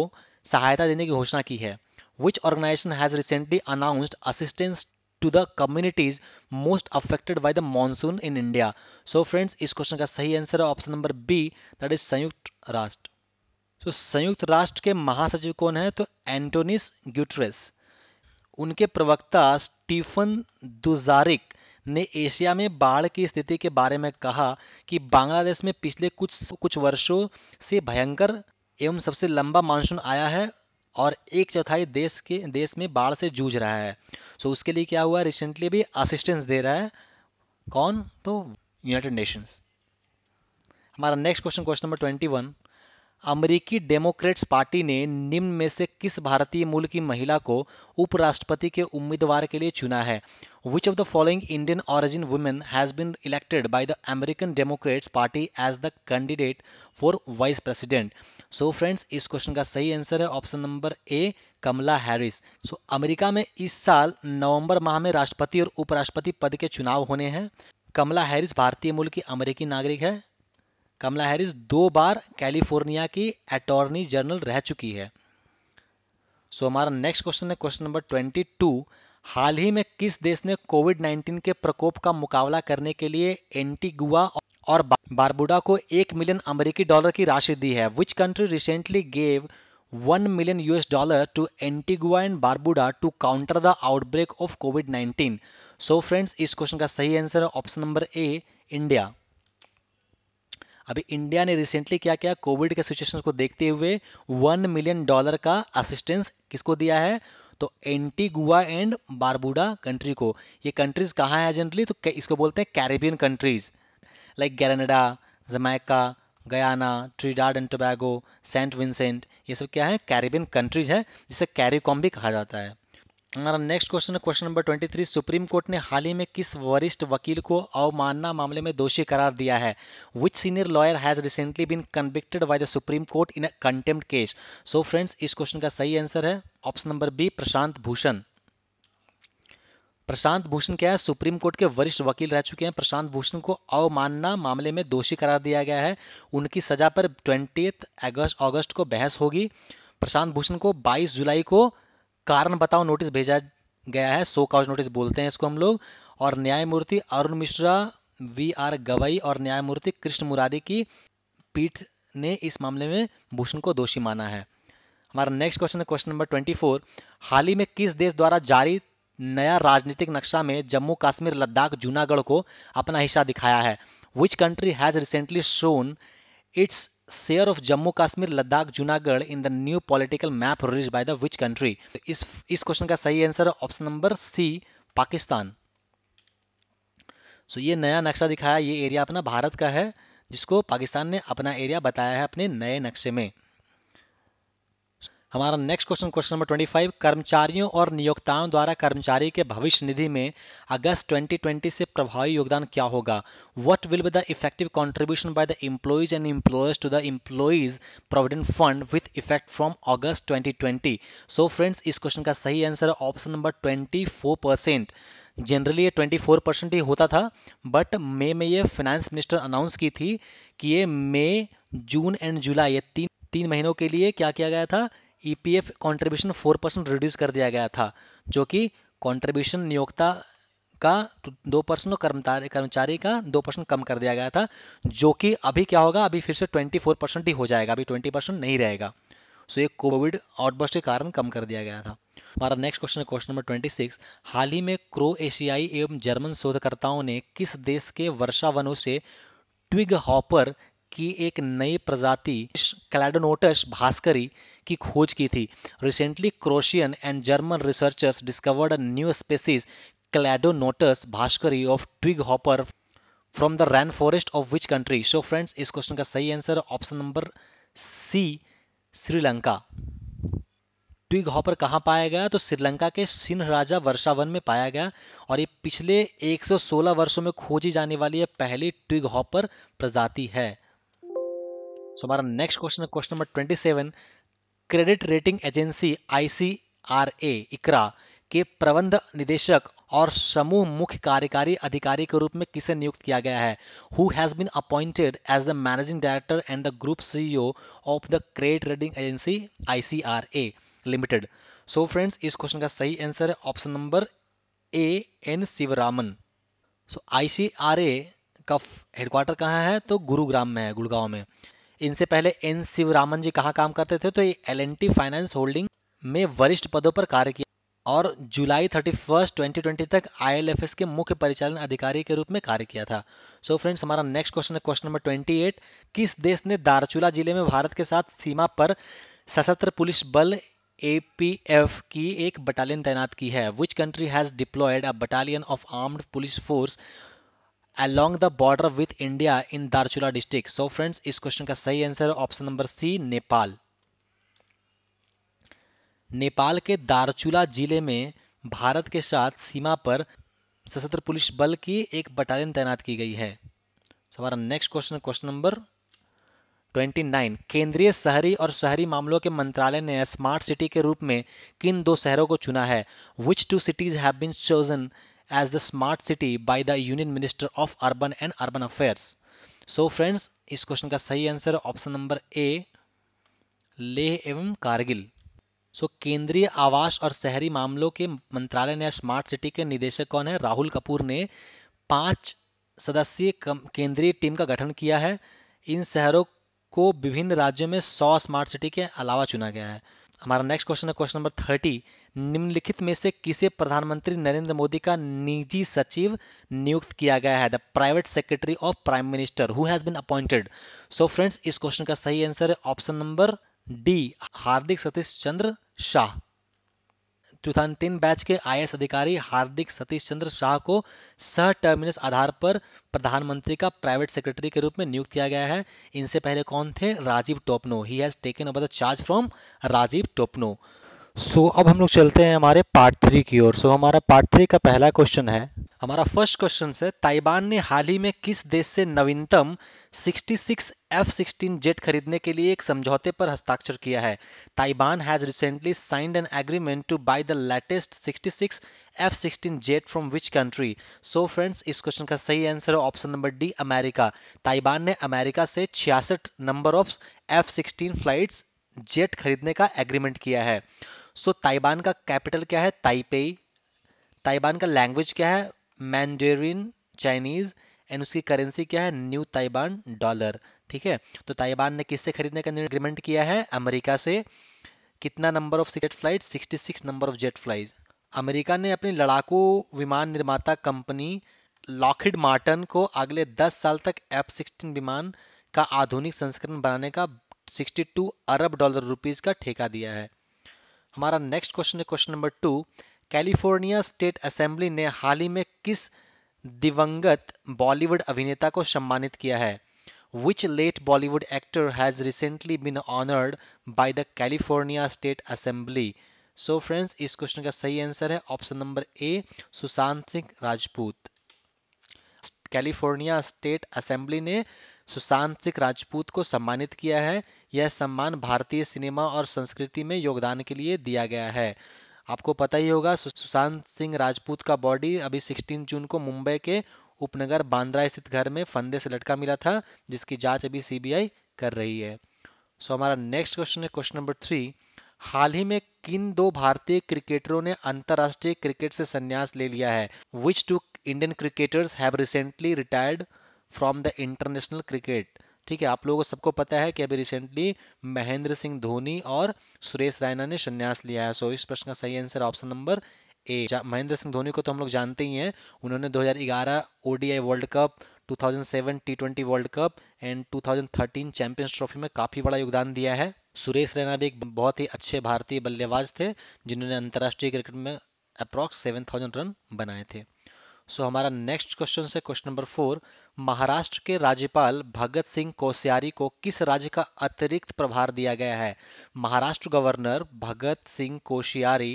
सहायता देने की घोषणा की है which organization has recently announced assistance to the communities most affected by the monsoon in India so friends इस क्वेश्चन का सही आंसर है option number B that is संयुक्त राष्ट्र सो so, संयुक्त राष्ट्र के महासचिव कौन है तो एंटोनिस ग्यूटरेस उनके प्रवक्ता स्टीफन दुजारिक ने एशिया में बाढ़ की स्थिति के बारे में कहा कि बांग्लादेश में पिछले कुछ कुछ वर्षों से भयंकर एवं सबसे लंबा मानसून आया है और एक चौथाई देश के देश में बाढ़ से जूझ रहा है सो तो so, उसके लिए क्या हुआ रिसेंटली भी असिस्टेंस दे रहा है कौन तो यूनाइटेड नेशंस हमारा next question question number twenty one अमेरिकी डेमोक्रेट्स पार्टी ने निम्न में से किस भारतीय मूल की महिला को उपराष्ट्रपति के उम्मीदवार के लिए चुना है which of the following Indian origin women has been elected by the American Democrats party as the candidate for vice president so friends इस क्वेश्चन का सही आंसर है option number A Kamala Harris so so, America में इस साल नवंबर माह में राष्ट्रपति और उपराष्ट्रपति पद के चुनाव होने हैं कमला हैरिस भारतीय मूल की अमेरिकी नागरिक है कमला हैरिस दो बार कैलिफोर्निया की अटॉर्नी जनरल रह चुकी है सो हमारा नेक्स्ट क्वेश्चन है क्वेश्चन नंबर ट्वेंटी टू हाल ही में किस देश ने कोविड 19 के प्रकोप का मुकाबला करने के लिए एंटीगुआ और बारबुडा को एक मिलियन अमेरिकी डॉलर की राशि दी है which country recently gave one million US dollar to Antigua and Barbuda to counter the outbreak of covid 19 so friends इस क्वेश्चन का सही आंसर है ऑप्शन नंबर ए इंडिया अभी इंडिया ने रिसेंटली क्या किया कोविड के सिचुएशन को देखते हुए वन मिलियन डॉलर का असिस्टेंस किसको दिया है तो एंटीगुआ एंड बारबुडा कंट्री को ये कंट्रीज कहाँ है जनरली तो इसको बोलते हैं Caribbean countries like Grenada Jamaica Guyana Trinidad and Tobago Saint Vincent ये सब क्या है कैरेबियन कंट्रीज है जिसे कैरिकॉम भी कहा जाता है हमारा नेक्स्ट क्वेश्चन है क्वेश्चन नंबर 23 सुप्रीम कोर्ट ने हाल ही में किस वरिष्ठ वकील को अवमानना मामले में दोषी करार दिया है which senior lawyer has recently been convicted by the supreme court in a contempt case so friends इस क्वेश्चन का सही आंसर है option number B Prashant Bhushan Prashant Bhushan क्या है सुप्रीम कोर्ट के वरिष्ठ वकील रह चुके हैं प्रशांत भूषण को अवमानना मामले में दोषी करार दिया गया है उनकी सजा पर ट्वेंटी अगस्त अगस्त को बहस होगी प्रशांत भूषण को 22 जुलाई को कारण बताओ नोटिस भेजा गया है सो काउज नोटिस बोलते हैं इसको हम लोग और न्यायमूर्ति अरुण मिश्रा वी आर गवई और न्यायमूर्ति कृष्ण मुरारी की पीठ ने इस मामले में भूषण को दोषी माना है हमारा नेक्स्ट क्वेश्चन है क्वेश्चन नंबर ट्वेंटी फोर हाल ही में किस देश द्वारा जारी नया राजनीतिक नक्शा में जम्मू कश्मीर लद्दाख जूनागढ़ को अपना हिस्सा दिखाया है which country has recently shown its share of Jammu Kashmir, Ladakh, Junagadh in the new political map released by the which country? इस इस क्वेश्चन का सही answer option number C Pakistan so so, ये नया नक्शा दिखाया ये एरिया अपना भारत का है जिसको पाकिस्तान ने अपना एरिया बताया है अपने नए नक्शे में हमारा नेक्स्ट क्वेश्चन क्वेश्चन नंबर 25 कर्मचारियों और नियोक्ताओं द्वारा कर्मचारी के भविष्य निधि में अगस्त 2020 से प्रभावी योगदान क्या होगा what will be the effective contribution by the employees and employers to the employees provident fund with effect from अगस्त 2020 सो फ्रेंड्स इस क्वेश्चन का सही answer option number twenty generally ये 24 परसेंट ही होता था बट मई में ये फाइनेंस मिनिस्टर अनाउंस की थी कि ये मई जून एंड जुलाई ये तीन तीन महीनों के लिए क्या किया गया था EPF contribution four percent reduce कर दिया गया था जो कि कंट्रीब्यूशन नियोक्ता का दो परसेंट और कर्मचारी कर्मचारी का दो परसेंट कम कर दिया गया था जो कि अभी क्या होगा अभी फिर से ट्वेंटी फोर परसेंट ही हो जाएगा अभी ट्वेंटी परसेंट नहीं रहेगा सो ये कोविड आउटबर्स्ट के कारण कम कर दिया गया था हमारा नेक्स्ट क्वेश्चन है क्वेश्चन नंबर ट्वेंटी सिक्स हाल ही में क्रो एशियाई एवं जर्मन शोधकर्ताओं ने किस देश के वर्षा वनों से ट्विग हॉपर की एक नई प्रजाति क्लैडोनोटस भास्करी की खोज की थी recently Croatian and German researchers discovered a new species Cladonotus Bhaskari of twig hopper from the rain forest of which country so friends इस क्वेश्चन का सही answer option number C Sri Lanka twig hopper कहाँ पाया गया तो श्रीलंका के सिंह राजा वर्षावन में पाया गया और ये पिछले 116 वर्षों में खोजी जाने वाली यह पहली ट्विग हॉपर प्रजाति है सो हमारा नेक्स्ट क्वेश्चन है question number twenty seven credit rating agency ICRA ICRA के प्रबंध निदेशक और समूह मुख्य कार्यकारी अधिकारी के रूप में किसे नियुक्त किया गया है who has been appointed as the managing director and the group CEO of the credit rating agency ICRA limited so friends इस क्वेश्चन का सही आंसर है option number A N Sivaraman so ICRA का हेडक्वार्टर कहाँ है तो गुरुग्राम में है गुड़गांव में इनसे पहले एन शिवरामन जी कहाँ काम करते थे तो ये एल फाइनेंस होल्डिंग में वरिष्ठ पदों पर कार्य किया और जुलाई 31, 2020 तक आई के मुख्य परिचालन अधिकारी के रूप में कार्य किया था सो so फ्रेंड्स हमारा नेक्स्ट क्वेश्चन है क्वेश्चन नंबर 28। किस देश ने दारचूला जिले में भारत के साथ सीमा पर सशस्त्र पुलिस बल ए की एक बटालियन तैनात की है which country has deployed a battalion of armed police force along the border with India in Darchula district. So friends इस क्वेश्चन का सही answer option number C Nepal Nepal के दारचूला जिले में भारत के साथ सीमा पर सशस्त्र पुलिस बल की एक बटालियन तैनात की गई है हमारा नेक्स्ट क्वेश्चन क्वेश्चन नंबर 29 केंद्रीय शहरी और शहरी मामलों के मंत्रालय ने स्मार्ट सिटी के रूप में किन दो शहरों को चुना है which two cities have been chosen as the smart city by the Union Minister of Urban and Urban Affairs. So so friends इस क्वेश्चन का सही answer option number A Leh एवं कारगिल सो so, केंद्रीय आवास और शहरी मामलों के मंत्रालय ने स्मार्ट सिटी के निदेशक कौन है राहुल कपूर ने पांच सदस्यीय केंद्रीय टीम का गठन किया है इन शहरों को विभिन्न राज्यों में सौ स्मार्ट सिटी के अलावा चुना गया है हमारा नेक्स्ट क्वेश्चन है क्वेश्चन नंबर थर्टी निम्नलिखित में से किसे प्रधानमंत्री नरेंद्र मोदी का निजी सचिव नियुक्त किया गया है the private secretary of prime minister who has been appointed so friends इस क्वेश्चन का सही आंसर है option number D Hardik Satish Chandra Shah तीन बैच के आई अधिकारी हार्दिक सतीश चंद्र शाह को सह टर्मिनस आधार पर प्रधानमंत्री का प्राइवेट सेक्रेटरी के रूप में नियुक्त किया गया है इनसे पहले कौन थे Rajiv Topno he has taken over the charge from Rajiv Topno so so, अब हम लोग चलते हैं हमारे पार्ट थ्री की ओर सो so, हमारा पार्ट थ्री का पहला क्वेश्चन है हमारा फर्स्ट क्वेश्चन है ताइवान ने हाल ही में किस देश से नवीनतम 66 F-16 जेट खरीदने के लिए एक समझौते पर हस्ताक्षर किया है Taiwan has recently signed an agreement to buy the latest 66 F-16 jet from which country so friends इस क्वेश्चन का सही आंसर है option number D America Taiwan ने अमेरिका से छियासठ number of F sixteen flights jet खरीदने का agreement किया है सो ताइबान का कैपिटल क्या है ताइपे ताइबान का लैंग्वेज क्या है मैंडेरिन चाइनीज एंड उसकी करेंसी क्या है न्यू ताइबान डॉलर ठीक है तो ताइबान ने किससे खरीदने का एग्रीमेंट किया है अमेरिका से कितना नंबर ऑफ सिकेट flight 66 number of jet flight America ने अपनी लड़ाकू विमान निर्माता कंपनी लॉकहिड मार्टन को अगले 10 साल तक एफ सिक्सटीन विमान का आधुनिक संस्करण बनाने का 62 अरब डॉलर रुपीज का ठेका दिया है हमारा नेक्स्ट क्वेश्चन है question number two California state assembly ने हाल ही में किस दिवंगत बॉलीवुड अभिनेता को सम्मानित किया है which late Bollywood actor has recently been honoured by the California state assembly so friends इस क्वेश्चन का सही आंसर है option number A Sushant Singh Rajput California state assembly ने सुशांत सिंह राजपूत को सम्मानित किया है यह सम्मान भारतीय सिनेमा और संस्कृति में योगदान के लिए दिया गया है आपको पता ही होगा सुशांत सिंह राजपूत का बॉडी अभी 16 जून को मुंबई के उपनगर बांद्रा स्थित घर में फंदे से लटका मिला था जिसकी जांच अभी सीबीआई कर रही है सो हमारा नेक्स्ट क्वेश्चन है क्वेश्चन नंबर थ्री हाल ही में किन दो भारतीय क्रिकेटरों ने अंतरराष्ट्रीय क्रिकेट से संन्यास ले लिया है which two Indian cricketers have recently retired from the international cricket ठीक है आप लोगों को सबको पता है कि अभी रिसेंटली महेंद्र सिंह धोनी और सुरेश रैना ने संन्यास लिया है सो इस प्रश्न का सही answer option number A Mahendra Singh Dhoni को तो हम लोग जानते ही हैं उन्होंने 2011 ODI world cup 2007 T twenty world cup and 2013 champions trophy में काफी बड़ा योगदान दिया है सुरेश रैना भी एक बहुत ही अच्छे भारतीय बल्लेबाज थे जिन्होंने अंतर्राष्ट्रीय क्रिकेट में अप्रॉक्स 7000 रन बनाए थे सो so, हमारा नेक्स्ट क्वेश्चन है क्वेश्चन नंबर फोर महाराष्ट्र के राज्यपाल भगत सिंह कोश्यारी को किस राज्य का अतिरिक्त प्रभार दिया गया है Maharashtra governor Bhagat Singh Koshyari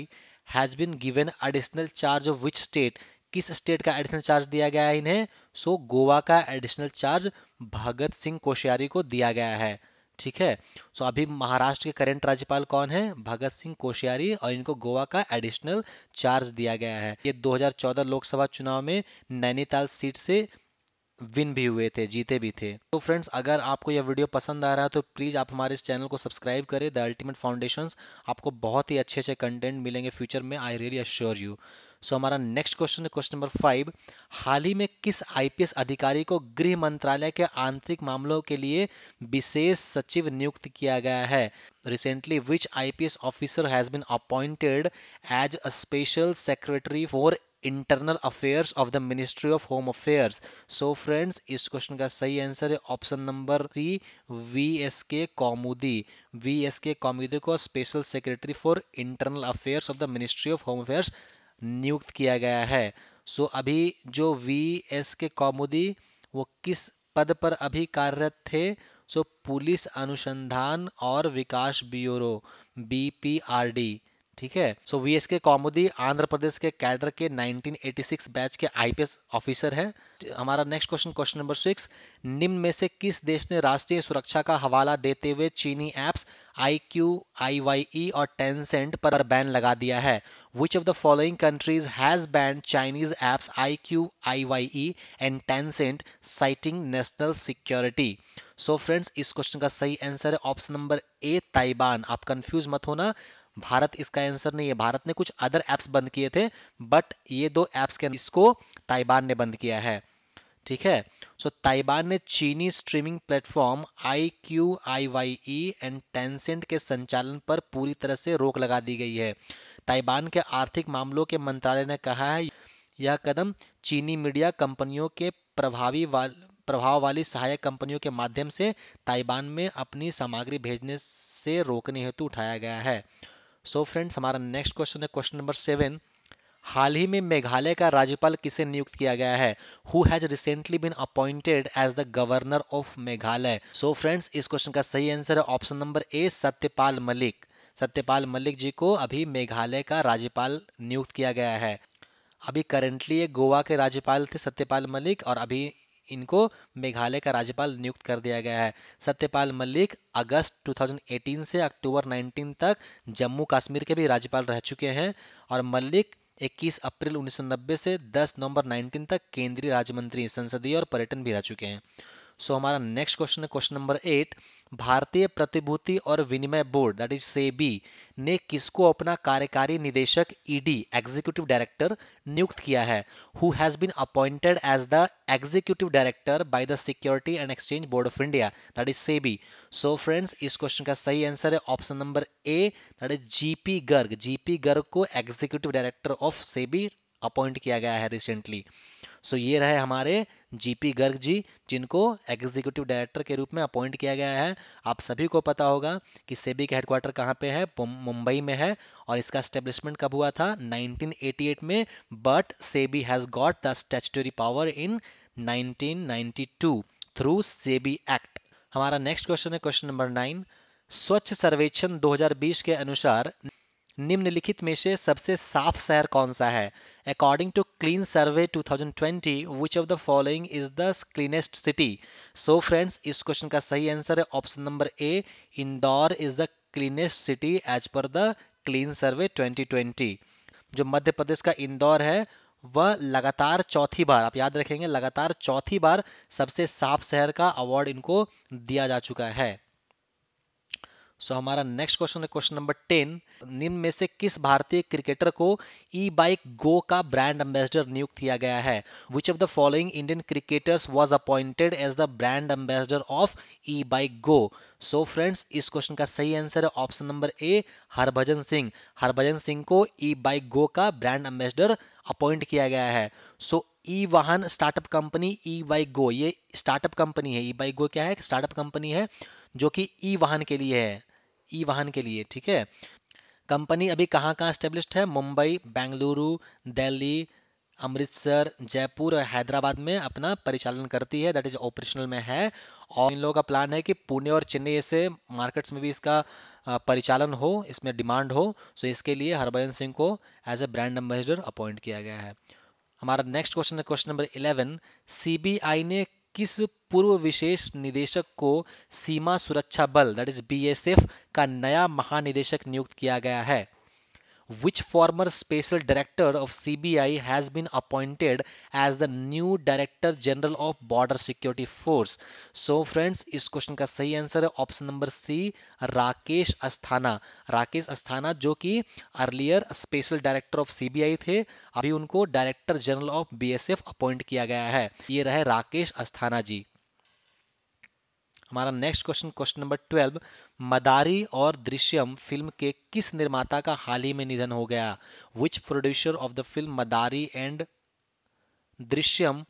has been given additional charge of which state किस स्टेट का एडिशनल चार्ज दिया गया है इन्हें सो so, गोवा का एडिशनल चार्ज भगत सिंह कोश्यारी को दिया गया है ठीक है सो so, अभी महाराष्ट्र के करंट राज्यपाल कौन है भगत सिंह कोश्यारी और इनको गोवा का एडिशनल चार्ज दिया गया है ये 2014 लोकसभा चुनाव में नैनीताल सीट से विन भी हुए थे जीते भी थे तो फ्रेंड्स अगर आपको यह वीडियो पसंद आ रहा है तो प्लीज़ आप हमारे इस चैनल को सब्सक्राइब करें द अल्टीमेट फाउंडेशन आपको बहुत ही अच्छे अच्छे कंटेंट मिलेंगे फ्यूचर में I really assure you so हमारा नेक्स्ट क्वेश्चन है क्वेश्चन नंबर फाइव हाल ही में किस आईपीएस अधिकारी को गृह मंत्रालय के आंतरिक मामलों के लिए विशेष सचिव नियुक्त किया गया है recently which IPS officer has been appointed as a special secretary for internal affairs of the ministry of home affairs so friends इस क्वेश्चन का सही आंसर है option number C V S K Kaumudi V S K Kaumudi को special secretary for internal affairs of the ministry of home affairs नियुक्त किया गया है so so, अभी जो वी एस के कौमुदी वो किस पद पर अभी कार्यरत थे सो so, पुलिस अनुसंधान और विकास bureau B P R D ठीक है सो वी एस के कौमुदी आंध्र प्रदेश के कैडर के 1986 बैच के आईपीएस ऑफिसर हैं हमारा next question question number six निम्न में से किस देश ने राष्ट्रीय सुरक्षा का हवाला देते हुए चीनी apps I Q I Y E और टेंसेंट पर बैन लगा दिया है which of the following countries has banned Chinese apps I Q I Y E and Tencent citing national security so friends इस क्वेश्चन का सही आंसर है option number A Taiwan आप कंफ्यूज मत होना भारत इसका आंसर नहीं है भारत ने कुछ अदर एप्स बंद किए थे बट ये दो एप्स के इसको ताइबान ने बंद किया है ठीक है सो so, ताइबान ने चीनी streaming platform I Q I Y E and Tencent के संचालन पर पूरी तरह से रोक लगा दी गई है ताइबान के आर्थिक मामलों के मंत्रालय ने कहा है यह कदम चीनी मीडिया कंपनियों के प्रभावी वाल प्रभाव वाली सहायक कंपनियों के माध्यम से ताइवान में अपनी सामग्री भेजने से रोकने हेतु उठाया गया है सो so फ्रेंड्स हमारा नेक्स्ट क्वेश्चन है क्वेश्चन नंबर सेवन हाल ही में मेघालय का राज्यपाल किसे नियुक्त किया गया है who has recently been appointed as the governor of Meghalaya so friends इस क्वेश्चन का सही आंसर है option number A Satyapal Malik Satyapal Malik ji को अभी मेघालय का राज्यपाल नियुक्त किया गया है अभी करेंटली ये गोवा के राज्यपाल थे सत्यपाल मलिक और अभी इनको मेघालय का राज्यपाल नियुक्त कर दिया गया है सत्यपाल मलिक अगस्त 2018 से अक्टूबर 19 तक जम्मू कश्मीर के भी राज्यपाल रह चुके हैं और मलिक 21 अप्रैल 1990 से 10 नवंबर 19 तक केंद्रीय राज्य मंत्री संसदीय और पर्यटन भी रह चुके हैं सो so, हमारा नेक्स्ट क्वेश्चन है क्वेश्चन नंबर एट भारतीय प्रतिभूति और विनिमय बोर्ड दैट इज सेबी ने किसको अपना कार्यकारी निदेशक ईडी एग्जीक्यूटिव डायरेक्टर नियुक्त किया है who has been appointed as the executive director by the security and exchange board of India that is SEBI so friends इस क्वेश्चन का सही आंसर है option number A that is GP Garg GP Garg को executive director of SEBI appoint किया गया है recently so ये रहे हमारे जीपी गर्ग जी जिनको एग्जीक्यूटिव डायरेक्टर के रूप में अपॉइंट किया गया है आप सभी को पता होगा कि सेबी का हेडक्वार्टर कहाँ पे है मुंबई में है और इसका स्टेब्लिशमेंट कब हुआ था 1988 में but SEBI has got the statutory power in 1992 through SEBI act हमारा नेक्स्ट क्वेश्चन है क्वेश्चन नंबर नाइन स्वच्छ सर्वेक्षण 2020 के अनुसार निम्नलिखित में से सबसे साफ शहर कौन सा है according to clean survey 2020 which of the following is the cleanest city so friends इस क्वेश्चन का सही आंसर है option number A Indore is the cleanest city as per the clean survey 2020 जो मध्य प्रदेश का इंदौर है वह लगातार चौथी बार आप याद रखेंगे लगातार चौथी बार सबसे साफ शहर का अवार्ड इनको दिया जा चुका है सो so, हमारा नेक्स्ट क्वेश्चन है क्वेश्चन नंबर टेन निम्न में से किस भारतीय क्रिकेटर को ई बाइक गो का ब्रांड एम्बेसडर नियुक्त किया गया है which of the following Indian cricketers was appointed as the brand ambassador of E bike go so friends इस क्वेश्चन का सही आंसर है option number A Harbhajan Singh Harbhajan Singh को ई बाइक गो का ब्रांड एम्बेसडर अपॉइंट किया गया है सो ई वाहन startup company E bike go ये स्टार्टअप कंपनी है ई बाइक गो क्या है स्टार्टअप कंपनी है जो कि ई वाहन के लिए है ई वाहन के लिए ठीक है कंपनी अभी कहाँ कहाँ स्टेब्लिश्ड है मुंबई बेंगलुरु दिल्ली अमृतसर जयपुर और हैदराबाद में अपना परिचालन करती है दैट इज ऑपरेशनल में है और इन लोगों का प्लान है कि पुणे और चेन्नई से मार्केट्स में भी इसका परिचालन हो इसमें डिमांड हो सो इसके लिए हरभजन सिंह को as a brand ambassador appoint किया गया है हमारा नेक्स्ट क्वेश्चन है क्वेश्चन नंबर इलेवन सी ने किस पूर्व विशेष निदेशक को सीमा सुरक्षा बल दैट इज बी का नया महानिदेशक नियुक्त किया गया है Which former special director of CBI has been appointed as the new director general of border security force? So friends इस क्वेश्चन का सही आंसर है option number C Rakesh Asthana Rakesh Asthana जो कि earlier special director of CBI थे अभी उनको director general of BSF appoint किया गया है ये रहे राकेश अस्थाना जी हमारा next question question number twelve Madaari और दृश्यम फिल्म के किस निर्माता का हाल ही में निधन हो गया which producer of the film Madaari and Drishyam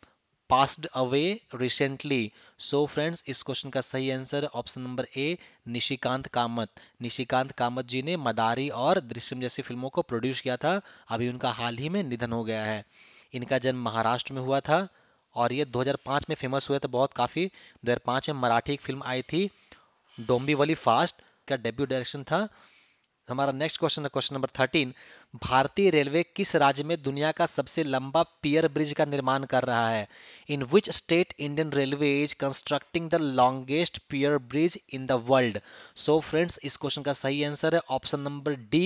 passed away recently so friends इस क्वेश्चन का सही answer option number A Nishikant Kamat Nishikant Kamat ji ने मदारी और दृश्यम जैसी फिल्मों को प्रोड्यूस किया था अभी उनका हाल ही में निधन हो गया है इनका जन्म महाराष्ट्र में हुआ था और ये 2005 में फेमस हुए थे तो बहुत काफ़ी 2005 में मराठी एक फिल्म आई थी डोम्बी वाली फास्ट का डेब्यू डायरेक्शन था हमारा नेक्स्ट क्वेश्चन है क्वेश्चन नंबर थर्टीन भारतीय रेलवे किस राज्य में दुनिया का सबसे लंबा पियर ब्रिज का निर्माण कर रहा है in which state Indian railway is constructing the longest pier bridge in the world so friends इस क्वेश्चन का सही आंसर है ऑप्शन नंबर डी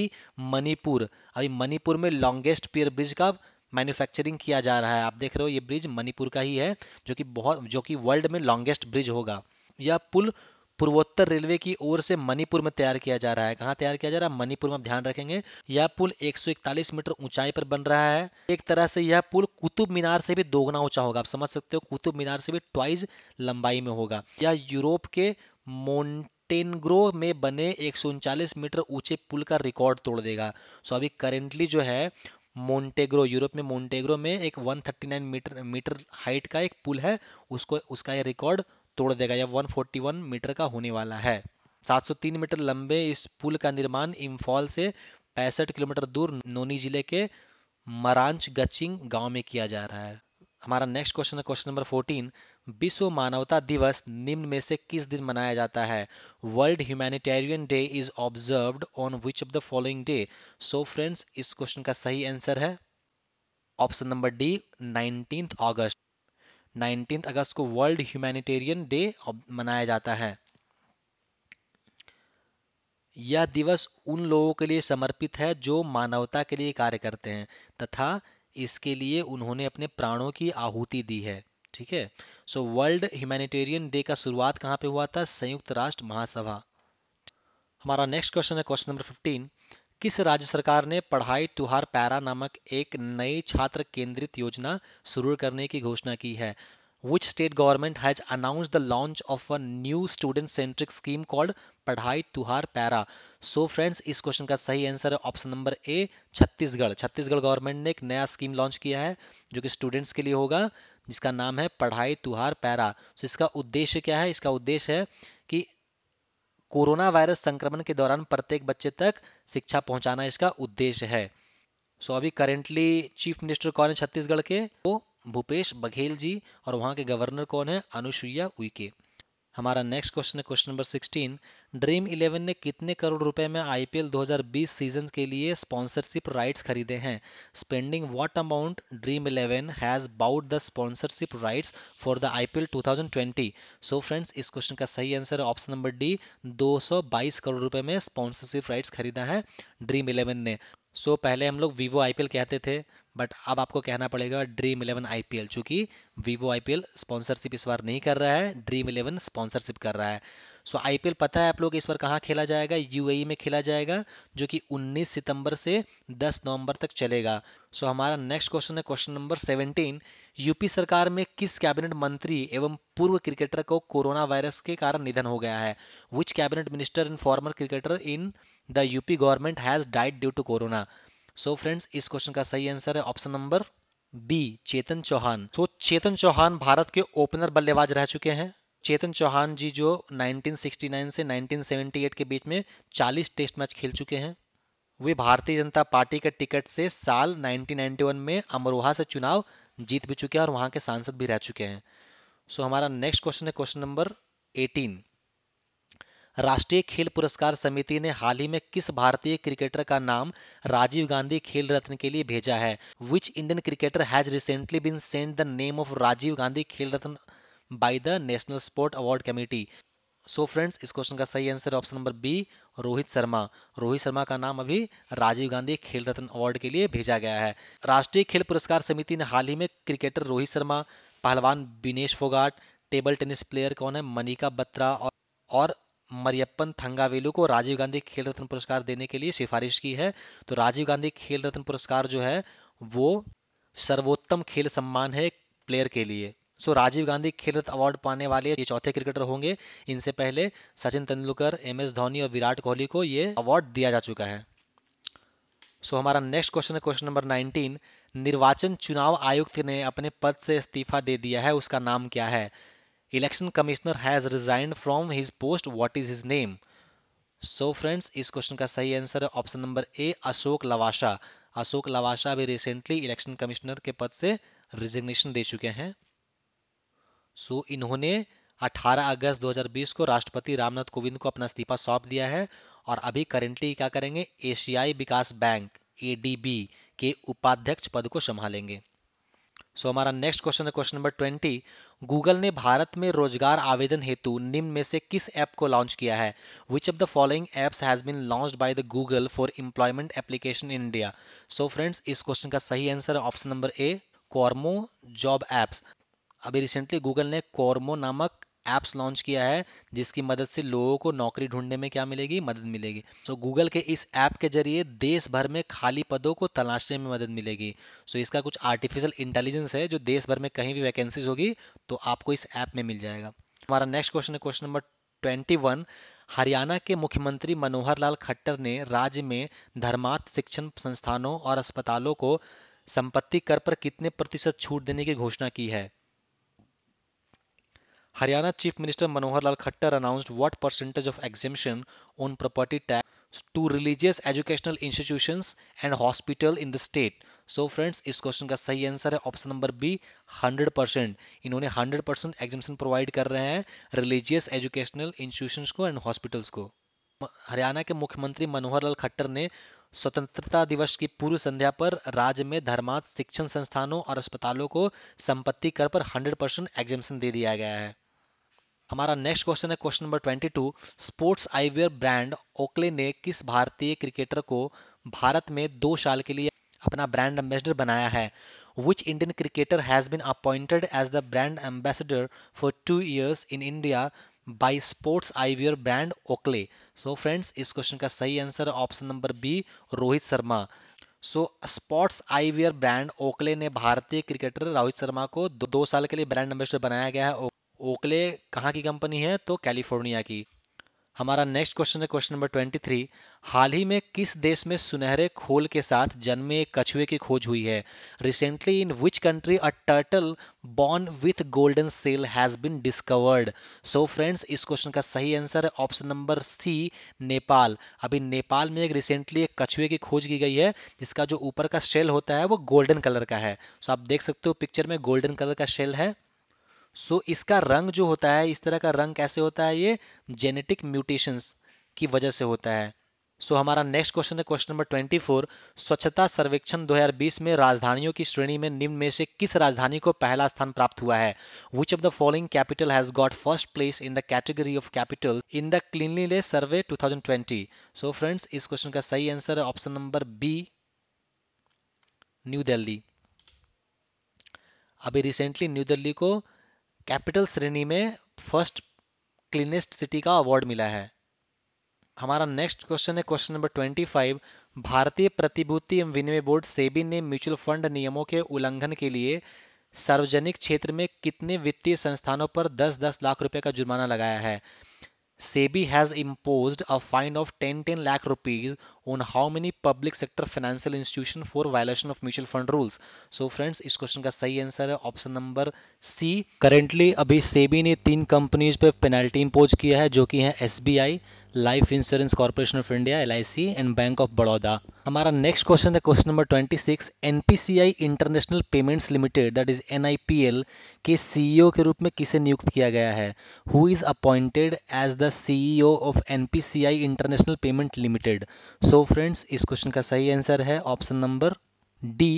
मणिपुर अभी मणिपुर में लॉन्गेस्ट पियर ब्रिज का मैन्युफैक्चरिंग किया जा रहा है आप देख रहे हो ये ब्रिज मणिपुर का ही है जो कि बहुत जो कि वर्ल्ड में लॉन्गेस्ट ब्रिज होगा यह पुल पूर्वोत्तर रेलवे की ओर से मणिपुर में तैयार किया जा रहा है कहाँ तैयार किया जा रहा है मणिपुर में ध्यान रखेंगे यह पुल 141 मीटर ऊंचाई पर बन रहा है एक तरह से यह पुल कुतुब मीनार से भी दोगुना ऊंचा होगा आप समझ सकते हो कुतुब मीनार से भी ट्वाइस लंबाई में होगा यह यूरोप के मोन्टेनग्रो में बने एक मीटर ऊंचे पुल का रिकॉर्ड तोड़ देगा सो अभी करेंटली जो है मोन्टेग्रो यूरोप में मोन्टेग्रो में एक 139 मीटर मीटर हाइट का एक पुल है उसको उसका ये रिकॉर्ड तोड़ देगा या 141 मीटर का होने वाला है 703 मीटर लंबे इस पुल का निर्माण इम्फॉल से पैंसठ किलोमीटर दूर नोनी जिले के मरांच गचिंग गांव में किया जा रहा है हमारा नेक्स्ट क्वेश्चन है क्वेश्चन नंबर 14 विश्व मानवता दिवस निम्न में से किस दिन मनाया जाता है world humanitarian day is observe on which of the following day so friends इस क्वेश्चन का सही आंसर है ऑप्शन नंबर डी नाइनटीन अगस्त नाइनटीन अगस्त को वर्ल्ड ह्यूमैनिटेरियन डे मनाया जाता है यह दिवस उन लोगों के लिए समर्पित है जो मानवता के लिए कार्य करते हैं तथा इसके लिए उन्होंने अपने प्राणों की आहुति दी है ठीक है सो वर्ल्ड ह्यूमैनिटेरियन डे का शुरुआत कहाँ पे हुआ था संयुक्त राष्ट्र महासभा हमारा नेक्स्ट क्वेश्चन है क्वेश्चन नंबर फिफ्टीन किस राज्य सरकार ने पढ़ाई त्योहार पैरा नामक एक नई छात्र केंद्रित योजना शुरू करने की घोषणा की है which state government has announce the launch of a new student centric scheme called Padhai Tuhar Para so so friends इस क्वेश्चन का सही आंसर है option number A Chhattisgarh Chhattisgarh government ने एक नया स्कीम लॉन्च किया है जो कि स्टूडेंट्स के लिए होगा जिसका नाम है पढ़ाई तुहार पैरा तो इसका उद्देश्य क्या है इसका उद्देश्य है कि कोरोना वायरस संक्रमण के दौरान प्रत्येक बच्चे तक शिक्षा पहुंचाना इसका उद्देश्य है सो अभी करेंटली चीफ मिनिस्टर कौन है छत्तीसगढ़ के वो भूपेश बघेल जी और वहां के गवर्नर कौन है अनुसुईया उइके हमारा नेक्स्ट क्वेश्चन है क्वेश्चन नंबर 16 ड्रीम इलेवन ने कितने करोड़ रुपए में आईपीएल 2020 सीजन के लिए स्पॉन्सरशिप राइट्स खरीदे हैं spending what amount Dream Eleven has bought the sponsorship rights for the IPL 2020 so friends इस क्वेश्चन का सही आंसर है ऑप्शन नंबर डी 222 करोड़ रुपए में स्पॉन्सरशिप राइट्स खरीदा है ड्रीम इलेवन ने सो so, पहले हम लोग वीवो आईपीएल कहते थे बट अब आपको कहना पड़ेगा ड्रीम इलेवन आईपीएल चूंकि वीवो आईपीएल स्पॉन्सरशिप इस बार नहीं कर रहा है ड्रीम इलेवन स्पॉन्सरशिप कर रहा है सो so, आईपीएल पता है आप लोग इस बार कहाँ खेला जाएगा यूएई e में खेला जाएगा जो कि 19 सितंबर से 10 नवंबर तक चलेगा सो so, हमारा नेक्स्ट क्वेश्चन है क्वेश्चन नंबर 17 यूपी सरकार में किस कैबिनेट मंत्री एवं पूर्व क्रिकेटर को कोरोना वायरस के कारण निधन हो गया है which cabinet minister and former cricketer in the UP government has died due to corona so friends इस क्वेश्चन का सही आंसर है option number B Chetan Chauhan so so, Chetan Chauhan Bharat के ओपनर बल्लेबाज रह चुके हैं चेतन चौहान जी जो 1969 से 1978 के बीच में 40 टेस्ट मैच खेल चुके हैं वे भारतीय जनता पार्टी के टिकट से साल 1991 में अमरोहा से चुनाव जीत भी चुके हैं और वहां के सांसद भी रह चुके हैं सो so, हमारा नेक्स्ट क्वेश्चन है क्वेश्चन नंबर राष्ट्रीय खेल पुरस्कार समिति ने हाल ही में किस भारतीय क्रिकेटर का नाम राजीव गांधी खेल रत्न के लिए भेजा है which Indian cricketer has recently been send the name of Rajiv Gandhi Khel Ratna by the national sport award committee so friends इस क्वेश्चन का सही answer option number B Rohit Sharma Rohit Sharma का नाम अभी राजीव गांधी खेल रत्न अवार्ड के लिए भेजा गया है राष्ट्रीय खेल पुरस्कार समिति ने हाल ही में क्रिकेटर रोहित शर्मा पहलवान Vinesh Phogat table tennis player कौन है मनिका बत्रा और मरियप्पन थंगावेलू को राजीव गांधी खेल रत्न पुरस्कार देने के लिए सिफारिश की है तो राजीव गांधी खेल रत्न पुरस्कार जो है वो सर्वोत्तम खेल सम्मान है प्लेयर के लिए सो राजीव गांधी खेल रत्न अवार्ड पाने वाले ये चौथे क्रिकेटर होंगे इनसे पहले सचिन तेंदुलकर एम एस धोनी और विराट कोहली को ये अवार्ड दिया जा चुका है सो so, हमारा नेक्स्ट क्वेश्चन है क्वेश्चन नंबर 19 निर्वाचन चुनाव आयुक्त ने अपने पद से इस्तीफा दे दिया है उसका नाम क्या है election commissioner has resigned from his post what is his name so friends इस क्वेश्चन का सही आंसर है option number A Ashok Lavasa Ashok Lavasa अभी रिसेंटली इलेक्शन कमिश्नर के पद से रिजिग्नेशन दे चुके हैं सो so, इन्होंने 18 अगस्त 2020 को राष्ट्रपति रामनाथ कोविंद को अपना इस्तीफा सौंप दिया है और अभी करेंटली क्या करेंगे एशियाई विकास बैंक ए के उपाध्यक्ष पद को संभालेंगे सो so, हमारा नेक्स्ट क्वेश्चन है क्वेश्चन नंबर ट्वेंटी गूगल ने भारत में रोजगार आवेदन हेतु निम्न में से किस ऐप को लॉन्च किया है which of the following apps has been launch by the Google for employment application in India so friends इस क्वेश्चन का सही आंसर है option number A Kormo job apps अभी रिसेंटली गूगल ने कॉर्मो नामक एप्स लॉन्च किया है जिसकी मदद से लोगों को नौकरी ढूंढने में क्या मिलेगी मदद मिलेगी सो so, गूगल के इस ऐप के जरिए देश भर में खाली पदों को तलाशने में मदद मिलेगी सो so, इसका कुछ आर्टिफिशियल इंटेलिजेंस है जो देश भर में कहीं भी वैकेंसीज होगी तो आपको इस ऐप में मिल जाएगा हमारा नेक्स्ट क्वेश्चन है क्वेश्चन नंबर ट्वेंटी हरियाणा के मुख्यमंत्री मनोहर लाल खट्टर ने राज्य में धर्मांत शिक्षण संस्थानों और अस्पतालों को संपत्ति कर पर कितने प्रतिशत छूट देने की घोषणा की है Haryana chief minister Manohar Lal Khattar announced what percentage of exemption on property tax to religious educational institutions and hospital in the state so so friends इस क्वेश्चन का सही आंसर है ऑप्शन नंबर बी 100 परसेंट इन्होंने 100 परसेंट एग्जामेशन प्रोवाइड कर रहे हैं रिलीजियस एजुकेशनल इंस्टीट्यूशन को and hospitals को हरियाणा के मुख्यमंत्री मनोहर लाल खट्टर ने स्वतंत्रता दिवस की पूर्व संध्या पर राज्य में धर्मांत शिक्षण संस्थानों और अस्पतालों को संपत्ति कर पर 100 परसेंट एग्जामेशन दे दिया गया है हमारा नेक्स्ट क्वेश्चन है question number 22 sports eyewear brand Oakley ने किस भारतीय क्रिकेटर को भारत में दो साल के लिए अपना ब्रांड एम्बेसडर बनाया है which Indian cricketer has been appointed as the brand ambassador for two years in India by sports eyewear brand Oakley so friends इस क्वेश्चन का सही answer option number B Rohit Sharma so sports eyewear brand Oakley ने भारतीय cricketer Rohit Sharma को दो, दो साल के लिए ब्रांड एम्बेसडर बनाया गया है ओकले कहाँ की कंपनी है तो कैलिफोर्निया की हमारा नेक्स्ट क्वेश्चन है क्वेश्चन नंबर ट्वेंटी थ्री हाल ही में किस देश में सुनहरे खोल के साथ जन्मे कछुए की खोज हुई है recently in which country a turtle born with golden shell has been discovered so friends इस क्वेश्चन का सही आंसर है ऑप्शन नंबर सी नेपाल अभी नेपाल में एक रिसेंटली एक कछुए की खोज की गई है जिसका जो ऊपर का शेल होता है वो गोल्डन कलर का है सो so आप देख सकते हो पिक्चर में गोल्डन कलर का शेल है सो so, इसका रंग जो होता है इस तरह का रंग कैसे होता है ये जेनेटिक म्यूटेशंस की वजह से होता है सो so, हमारा नेक्स्ट क्वेश्चन है क्वेश्चन नंबर 24 स्वच्छता सर्वेक्षण 2020 में राजधानियों की श्रेणी में निम्न में से किस राजधानी को पहला स्थान प्राप्त हुआ है which of the following capital has got first place in the category of capital in the cleanliness survey 2020 so friends इस क्वेश्चन का सही आंसर है option number B New Delhi अभी रिसेंटली न्यू दिल्ली को कैपिटल श्रेणी में फर्स्ट क्लीनेस्ट सिटी का award मिला है हमारा नेक्स्ट क्वेश्चन है क्वेश्चन नंबर 25 भारतीय प्रतिभूति एवं विनिमय बोर्ड सेबी ने म्यूचुअल फंड नियमों के उल्लंघन के लिए सार्वजनिक क्षेत्र में कितने वित्तीय संस्थानों पर 10-10 लाख रुपए का जुर्माना लगाया है SEBI has impose a fine of 10-10 lakh rupees on how many public sector financial institution for violation of mutual fund rules so friends इस क्वेश्चन का सही आंसर है ऑप्शन नंबर सी करेंटली अभी सेबी ने तीन कंपनीज पे पेनल्टी इंपोज किया है जो कि है एस life insurance corporation of India L and bank of Baroda हमारा नेक्स्ट क्वेश्चन है question number twenty six N international payments limited that is N के सीईओ e के रूप में किसे नियुक्त किया गया है who is appointed as the CEO of NPCI international payment limited so तो फ्रेंड्स इस क्वेश्चन का सही आंसर है option number D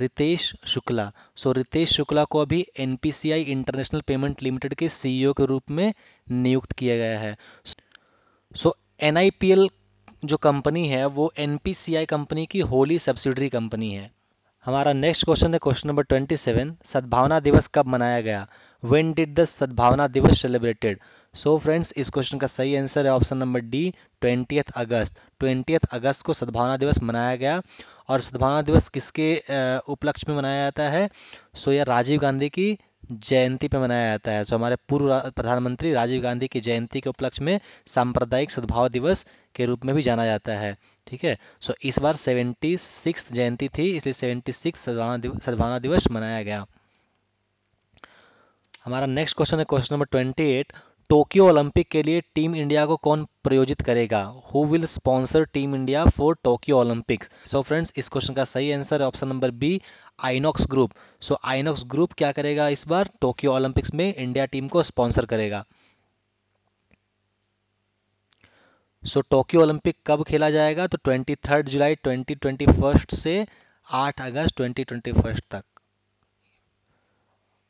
Ritesh Shukla so so, Ritesh Shukla को अभी एन इंटरनेशनल पेमेंट लिमिटेड के सीईओ e के रूप में नियुक्त किया गया है सो एन एनआईपीएल जो कंपनी है वो एन कंपनी की होली सब्सिडरी कंपनी है हमारा नेक्स्ट क्वेश्चन है क्वेश्चन नंबर 27 सद्भावना दिवस कब मनाया गया when did the Sadbhavana Diwas celebrated so friends इस क्वेश्चन का सही आंसर है option number D twenty August twenty अगस्त को सद्भावना दिवस मनाया गया और सद्भावना दिवस किसके उपलक्ष में मनाया जाता है सो यह राजीव गांधी की जयंती पे मनाया जाता है तो हमारे पूर्व प्रधानमंत्री राजीव गांधी की जयंती के उपलक्ष्य में सांप्रदायिक सद्भाव दिवस के रूप में भी जाना जाता है ठीक है सो इस बार सेवेंटी सिक्स जयंती थी इसलिए सेवेंटी सिक्स सद्भावना दिवस मनाया गया हमारा नेक्स्ट क्वेश्चन है question number twenty eight Tokyo Olympic के लिए टीम इंडिया को कौन प्रयोजित करेगा who will sponsor team India for Tokyo Olympics so friends इस क्वेश्चन का सही आंसर है option number B INOX group so INOX group क्या करेगा इस बार टोक्यो ओलंपिक्स में इंडिया टीम को स्पॉन्सर करेगा सो टोक्यो ओलंपिक कब खेला जाएगा तो twenty third July twenty twenty first से आठ अगस्त ट्वेंटी ट्वेंटी फर्स्ट तक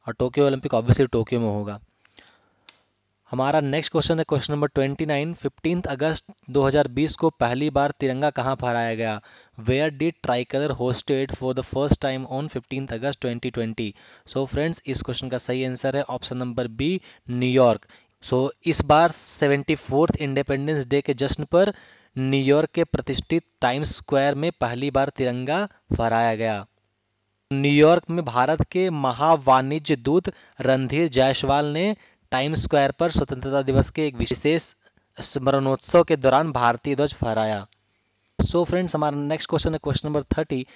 और टोक्यो ओलंपिक ऑब्वियसली टोक्यो में होगा हमारा नेक्स्ट क्वेश्चन है question number twenty nine fifteen August 2020 को पहली बार तिरंगा कहाँ फहराया गया where did tricolour hosted for the first time on fifteen August 2020 so friends इस क्वेश्चन का सही आंसर है option number B New York so इस बार सेवेंटी फोर्थ इंडिपेंडेंस डे के जश्न पर न्यूयॉर्क के प्रतिष्ठित टाइम्स स्क्वायर में पहली बार तिरंगा फहराया गया न्यूयॉर्क में भारत के महावाणिज्य दूत रणधीर जायसवाल ने टाइम स्क्वायर पर स्वतंत्रता दिवस के एक विशेष स्मरणोत्सव के दौरान भारतीय ध्वज फहराया सो फ्रेंड्स हमारा नेक्स्ट क्वेश्चन है question number thirty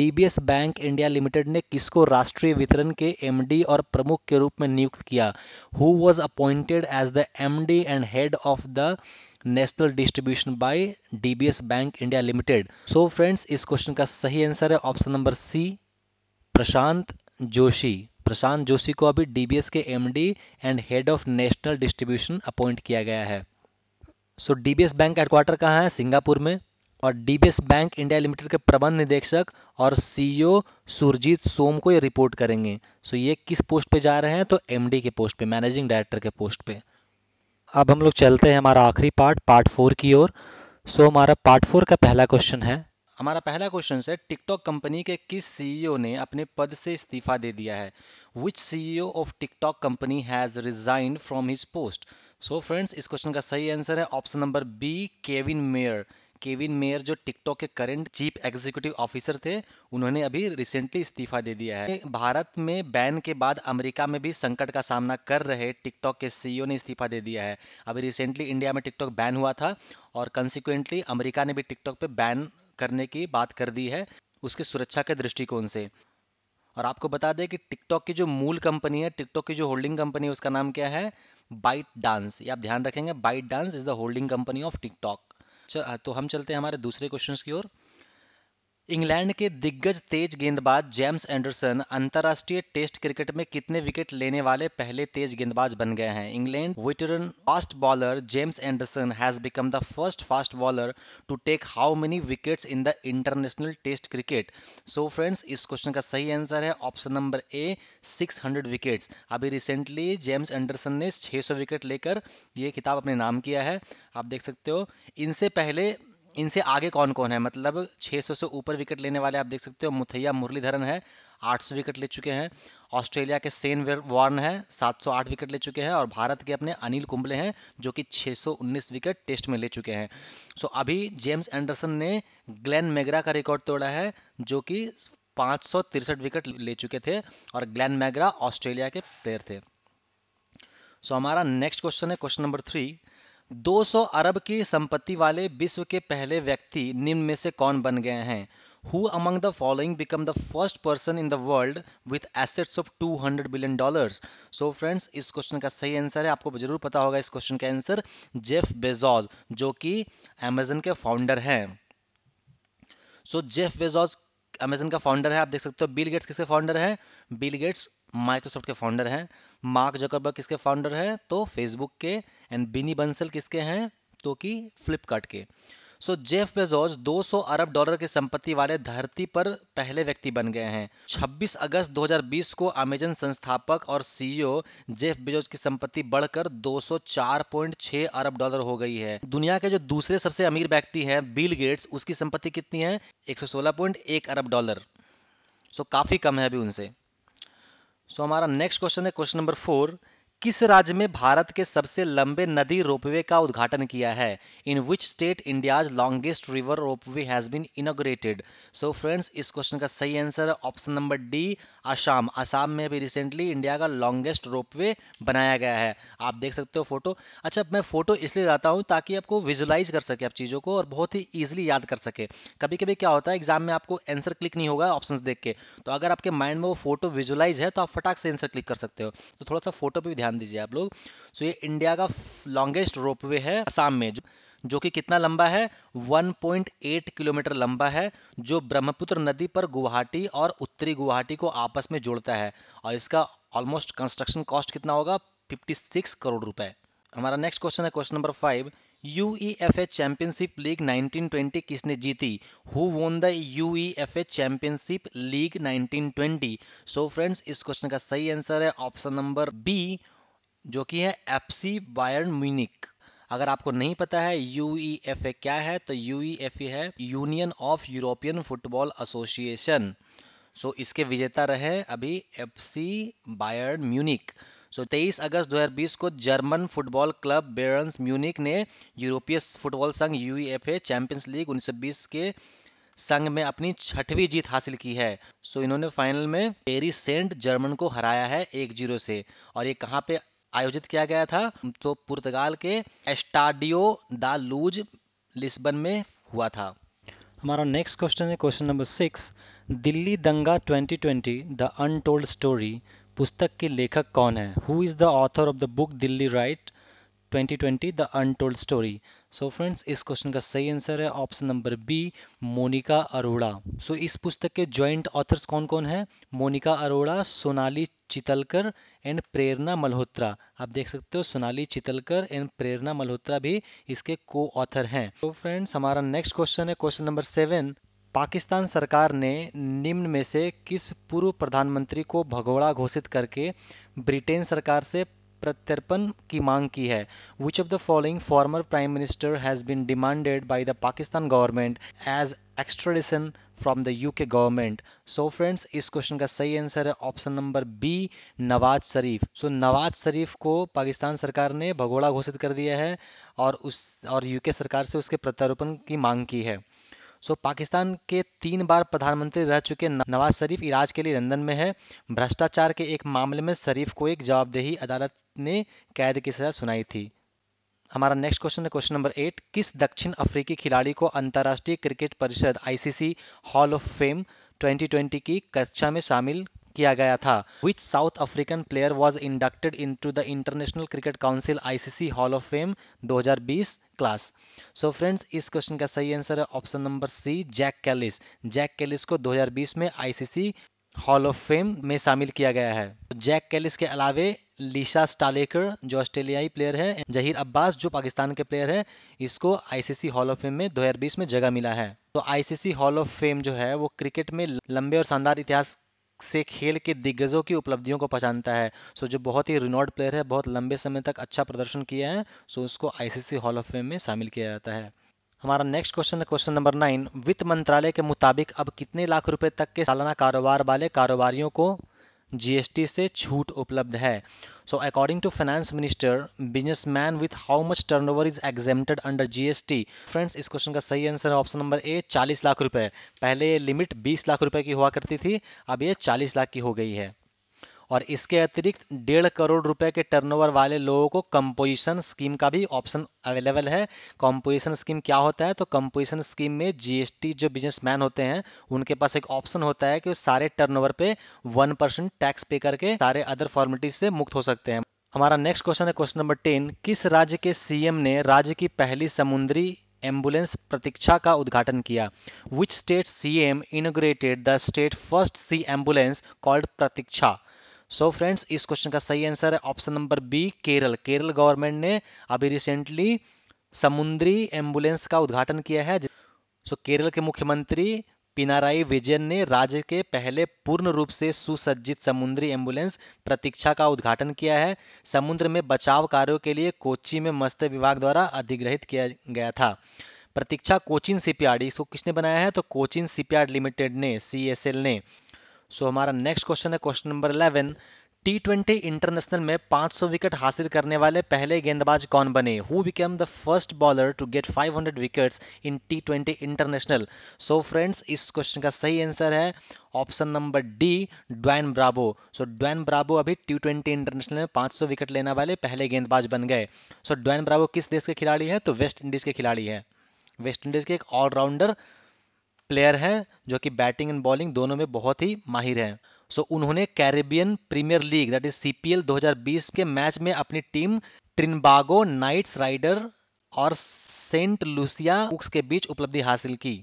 DBS bank India limited ने किसको राष्ट्रीय वितरण के एमडी और प्रमुख के रूप में नियुक्त किया who was appointed as the MD and head of the national distribution by DBS bank India limited so friends इस क्वेश्चन का सही आंसर है option number C Prashant Joshi Prashant Joshi को अभी D K M and head of national distribution appoint किया गया है so D B S bank headquarter कहाँ है सिंगापुर में और D B S bank India limited के प्रबंध निदेशक और सी ओ e सुरजीत सोम को ये रिपोर्ट करेंगे सो ये किस पोस्ट पे जा रहे हैं तो एम डी के पोस्ट पे मैनेजिंग डायरेक्टर के पोस्ट पे अब हम लोग चलते हैं हमारा आखिरी पार्ट पार्ट फोर की ओर सो हमारा पार्ट फोर का पहला क्वेश्चन है हमारा पहला क्वेश्चन है टिकटॉक कंपनी के किस सीईओ e ने अपने पद से इस्तीफा दे दिया है which CEO of TikTok company has resigned from his post so friends इस क्वेश्चन का सही आंसर है option number B Kevin Mayer Kevin Mayer जो टिकटॉक के करंट चीफ एग्जीक्यूटिव ऑफिसर थे उन्होंने अभी रिसेंटली इस्तीफा दे दिया है भारत में बैन के बाद अमेरिका में भी संकट का सामना कर रहे टिकटॉक के सीईओ e ने इस्तीफा दे दिया है अभी रिसेंटली इंडिया में टिकटॉक बैन हुआ था और कंसिक्वेंटली अमेरिका ने भी टिकटॉक पे बैन करने की बात कर दी है उसकी सुरक्षा के दृष्टिकोण से और आपको बता दें कि टिकटॉक की जो मूल कंपनी है टिकटॉक की जो होल्डिंग कंपनी है उसका नाम क्या है बाइट डांस ये आप ध्यान रखेंगे ByteDance is the holding company of TikTok तो हम चलते हैं हमारे दूसरे क्वेश्चन की ओर इंग्लैंड के दिग्गज तेज गेंदबाज जेम्स एंडरसन अंतर्राष्ट्रीय टेस्ट क्रिकेट में कितने विकेट लेने वाले पहले तेज गेंदबाज बन गए हैं England veteran fast bowler James Anderson has become the first fast bowler to take how many wickets in the international test cricket so friends इस क्वेश्चन का सही आंसर है option number A six wickets अभी recently James Anderson ने 600 wicket लेकर ये किताब अपने नाम किया है आप देख सकते हो इनसे पहले इनसे आगे कौन कौन है मतलब 600 से ऊपर विकेट लेने वाले आप देख सकते हो मुथैया मुरलीधरन है 800 विकेट ले चुके हैं ऑस्ट्रेलिया के सेन वार्न है 708 विकेट ले चुके हैं और भारत के अपने अनिल कुंबले हैं जो कि 619 विकेट टेस्ट में ले चुके हैं सो so, अभी जेम्स एंडरसन ने ग्लेन मेगरा का रिकॉर्ड तोड़ा है जो कि पाँच विकेट ले चुके थे और ग्लैन मैगरा ऑस्ट्रेलिया के प्लेयर थे सो so, हमारा नेक्स्ट क्वेश्चन है क्वेश्चन नंबर थ्री 200 अरब की संपत्ति वाले विश्व के पहले व्यक्ति निम्न में से कौन बन गए हैं who among the following become the first person in the world with assets of 200 billion dollars so friends इस क्वेश्चन का सही आंसर है आपको जरूर पता होगा इस क्वेश्चन का आंसर जेफ बेजॉज जो कि अमेजन के फाउंडर हैं so so, Jeff Bezos Amazon का फाउंडर है आप देख सकते हो बिल गेट्स किसके फाउंडर है बिल गेट्स माइक्रोसॉफ्ट के फाउंडर हैं मार्क जकरबर्ग किसके फाउंडर हैं तो फेसबुक के एंड बिनी बंसल किसके हैं तो कि फ्लिपकार्ट के सो जेफ बेजोज 200 अरब डॉलर की संपत्ति वाले धरती पर पहले व्यक्ति बन गए हैं 26 अगस्त 2020 को अमेजन संस्थापक और सीईओ जेफ बेजोज की संपत्ति बढ़कर 204.6 अरब डॉलर हो गई है दुनिया के जो दूसरे सबसे अमीर व्यक्ति हैं बिल गेट्स उसकी संपत्ति कितनी है 116.1 अरब डॉलर सो काफी कम है अभी उनसे सो हमारा नेक्स्ट क्वेश्चन है क्वेश्चन नंबर फोर किस राज्य में भारत के सबसे लंबे नदी रोपवे का उद्घाटन किया है in which state India's longest river ropeway has been inaugurated so friends इस क्वेश्चन का सही answer option number D Assam Assam में भी रिसेंटली इंडिया का लॉन्गेस्ट रोपवे बनाया गया है आप देख सकते हो फोटो अच्छा मैं फोटो इसलिए लाता हूँ ताकि आपको विजुलाइज कर सके आप चीज़ों को और बहुत ही ईजिली याद कर सके कभी कभी क्या होता है एग्जाम में आपको आंसर क्लिक नहीं होगा ऑप्शन देख के तो अगर आपके माइंड में वो फोटो विजुलाइज है तो आप फटाक से आंसर क्लिक कर सकते हो तो थोड़ा सा फोटो पर भी ध्यान ध्यान दीजिए आप लोग सो ये इंडिया का लॉन्गेस्ट रोपवे है आसाम में जो जो कि कितना लंबा है 1.8 किलोमीटर लंबा है जो ब्रह्मपुत्र नदी पर गुवाहाटी और उत्तरी गुवाहाटी को आपस में जोड़ता है और इसका ऑलमोस्ट कंस्ट्रक्शन कॉस्ट कितना होगा 56 करोड़ रुपए हमारा नेक्स्ट क्वेश्चन है question number five UEFA championship league 1920 किसने जीती who won the UEFA championship league 1920 so so friends इस क्वेश्चन का सही आंसर है ऑप्शन नंबर बी जो कि है एफसी बायर्न म्यूनिक अगर आपको नहीं पता है यू क्या है तो यू है union of European football association so इसके विजेता रहे अभी एफसी बायर्न म्यूनिक सो तेईस अगस्त 2020 को German football club Bayern Munich ने यूरोपीय फुटबॉल संघ यू चैंपियंस लीग 1920 के संघ में अपनी छठवीं जीत हासिल की है सो so, इन्होंने फाइनल में पेरी सेंट जर्मन को हराया है एक जीरो से और ये कहाँ पे आयोजित किया गया था तो पुर्तगाल के एस्टाडियो द लूज लिस्बन में हुआ था हमारा नेक्स्ट क्वेश्चन है क्वेश्चन नंबर सिक्स दिल्ली दंगा 2020 द अनटोल्ड स्टोरी पुस्तक के लेखक कौन है who is the author of the book Delhi riots 2020 the untold story so friends इस क्वेश्चन का सही आंसर है option number B Monika Arora so so, इस पुस्तक के ज्वाइंट ऑथर्स कौन कौन है मोनिका अरोड़ा सोनाली चितलकर एंड प्रेरणा मल्होत्रा आप देख सकते हो सोनाली चितलकर एंड प्रेरणा मल्होत्रा भी इसके को ऑथर हैं तो फ्रेंड्स हमारा नेक्स्ट क्वेश्चन है क्वेश्चन नंबर सेवन पाकिस्तान सरकार ने निम्न में से किस पूर्व प्रधानमंत्री को भगोड़ा घोषित करके ब्रिटेन सरकार से प्रत्यर्पण की मांग की है which of the following former prime minister has been demanded by the Pakistan government as extradition from the UK government so friends इस क्वेश्चन का सही आंसर है option number B Nawaz Sharif so so, Nawaz Sharif को पाकिस्तान सरकार ने भगोड़ा घोषित कर दिया है और उस और यूके सरकार से उसके प्रत्यारोपण की मांग की है सो so, पाकिस्तान के तीन बार प्रधानमंत्री रह चुके नवाज शरीफ इलाज के लिए लंदन में है भ्रष्टाचार के एक मामले में शरीफ को एक जवाबदेही अदालत ने कैद की सजा सुनाई थी हमारा नेक्स्ट क्वेश्चन है क्वेश्चन नंबर एट किस दक्षिण अफ्रीकी खिलाड़ी को अंतर्राष्ट्रीय क्रिकेट परिषद आईसीसी हॉल ऑफ फेम 2020 की कक्षा में शामिल किया गया था which South African player was inducted into the international cricket council ICC hall of fame 2020 class so friends इस क्वेश्चन का सही आंसर है option number C Jacques Kallis Jacques Kallis को 2020 में आईसीसी हॉल ऑफ फेम में शामिल किया गया है जैक कैलिस के अलावे लिशा स्टालेकर जो ऑस्ट्रेलियाई प्लेयर है जहीर अब्बास जो पाकिस्तान के प्लेयर है इसको आईसीसी हॉल ऑफ फेम में 2020 में जगह मिला है तो आईसीसी हॉल ऑफ फेम जो है वो क्रिकेट में लंबे और शानदार इतिहास से खेल के दिग्गजों की उपलब्धियों को पहचानता है सो जो बहुत ही रिनॉर्ड प्लेयर है बहुत लंबे समय तक अच्छा प्रदर्शन किया है सो उसको आईसीसी हॉल ऑफ फेम में शामिल किया जाता है हमारा नेक्स्ट क्वेश्चन है क्वेश्चन नंबर नाइन वित्त मंत्रालय के मुताबिक अब कितने लाख रुपए तक के सालाना कारोबार वाले कारोबारियों को जीएसटी से छूट उपलब्ध है so according to finance minister businessman with how much turnover is exempted under GST friends इस क्वेश्चन का सही आंसर है ऑप्शन नंबर ए 40 लाख रुपए पहले ये लिमिट 20 लाख रुपए की हुआ करती थी अब ये 40 लाख की हो गई है और इसके अतिरिक्त डेढ़ करोड़ रुपए के टर्नओवर वाले लोगों को कंपोजिशन स्कीम का भी ऑप्शन अवेलेबल है कंपोजिशन स्कीम क्या होता है तो कंपोजिशन स्कीम में जीएसटी जो बिजनेसमैन होते हैं उनके पास एक ऑप्शन होता है कि सारे टर्नओवर पे वन परसेंट टैक्स पे करके सारे अदर फॉर्मेलिटीज से मुक्त हो सकते हैं हमारा नेक्स्ट क्वेश्चन है क्वेश्चन नंबर टेन किस राज्य के सीएम ने राज्य की पहली समुद्री एम्बुलेंस प्रतीक्षा का उद्घाटन किया which state CM inaugurated the state first sea ambulance called Prateeksha so so friends इस क्वेश्चन का सही आंसर है option number B Kerala Kerala government ने अभी रिसेंटली समुद्री एम्बुलेंस का उद्घाटन किया है सो so, केरल के मुख्यमंत्री पिनाराई विजयन ने राज्य के पहले पूर्ण रूप से सुसज्जित समुद्री एम्बुलेंस प्रतीक्षा का उद्घाटन किया है समुद्र में बचाव कार्यों के लिए कोची में मत्स्य विभाग द्वारा अधिग्रहित किया गया था प्रतीक्षा कोचिन सीपीआर इसको किसने बनाया है तो कोचिन सीपीआर लिमिटेड ने सी ने सो हमारा नेक्स्ट क्वेश्चन है question number eleven T twenty international में 500 विकेट हासिल करने वाले पहले गेंदबाज कौन बने who became the first bowler to get 500 wickets in T twenty international so friends इस क्वेश्चन का सही आंसर है option number D Dwayne Bravo so Dwayne Bravo अभी टी ट्वेंटी इंटरनेशनल में 500 विकेट लेने वाले पहले गेंदबाज बन गए सो so, ड्वैन ब्राबो किस देश के खिलाड़ी है तो वेस्ट इंडीज के खिलाड़ी है वेस्ट इंडीज के एक ऑलराउंडर प्लेयर हैं जो कि बैटिंग एंड बॉलिंग दोनों में बहुत ही माहिर हैं सो so, उन्होंने Caribbean premier league that is C 2020 के मैच में अपनी टीम ट्रिनबागो नाइट्स राइडर और सेंट लुसिया उक्स के बीच उपलब्धि हासिल की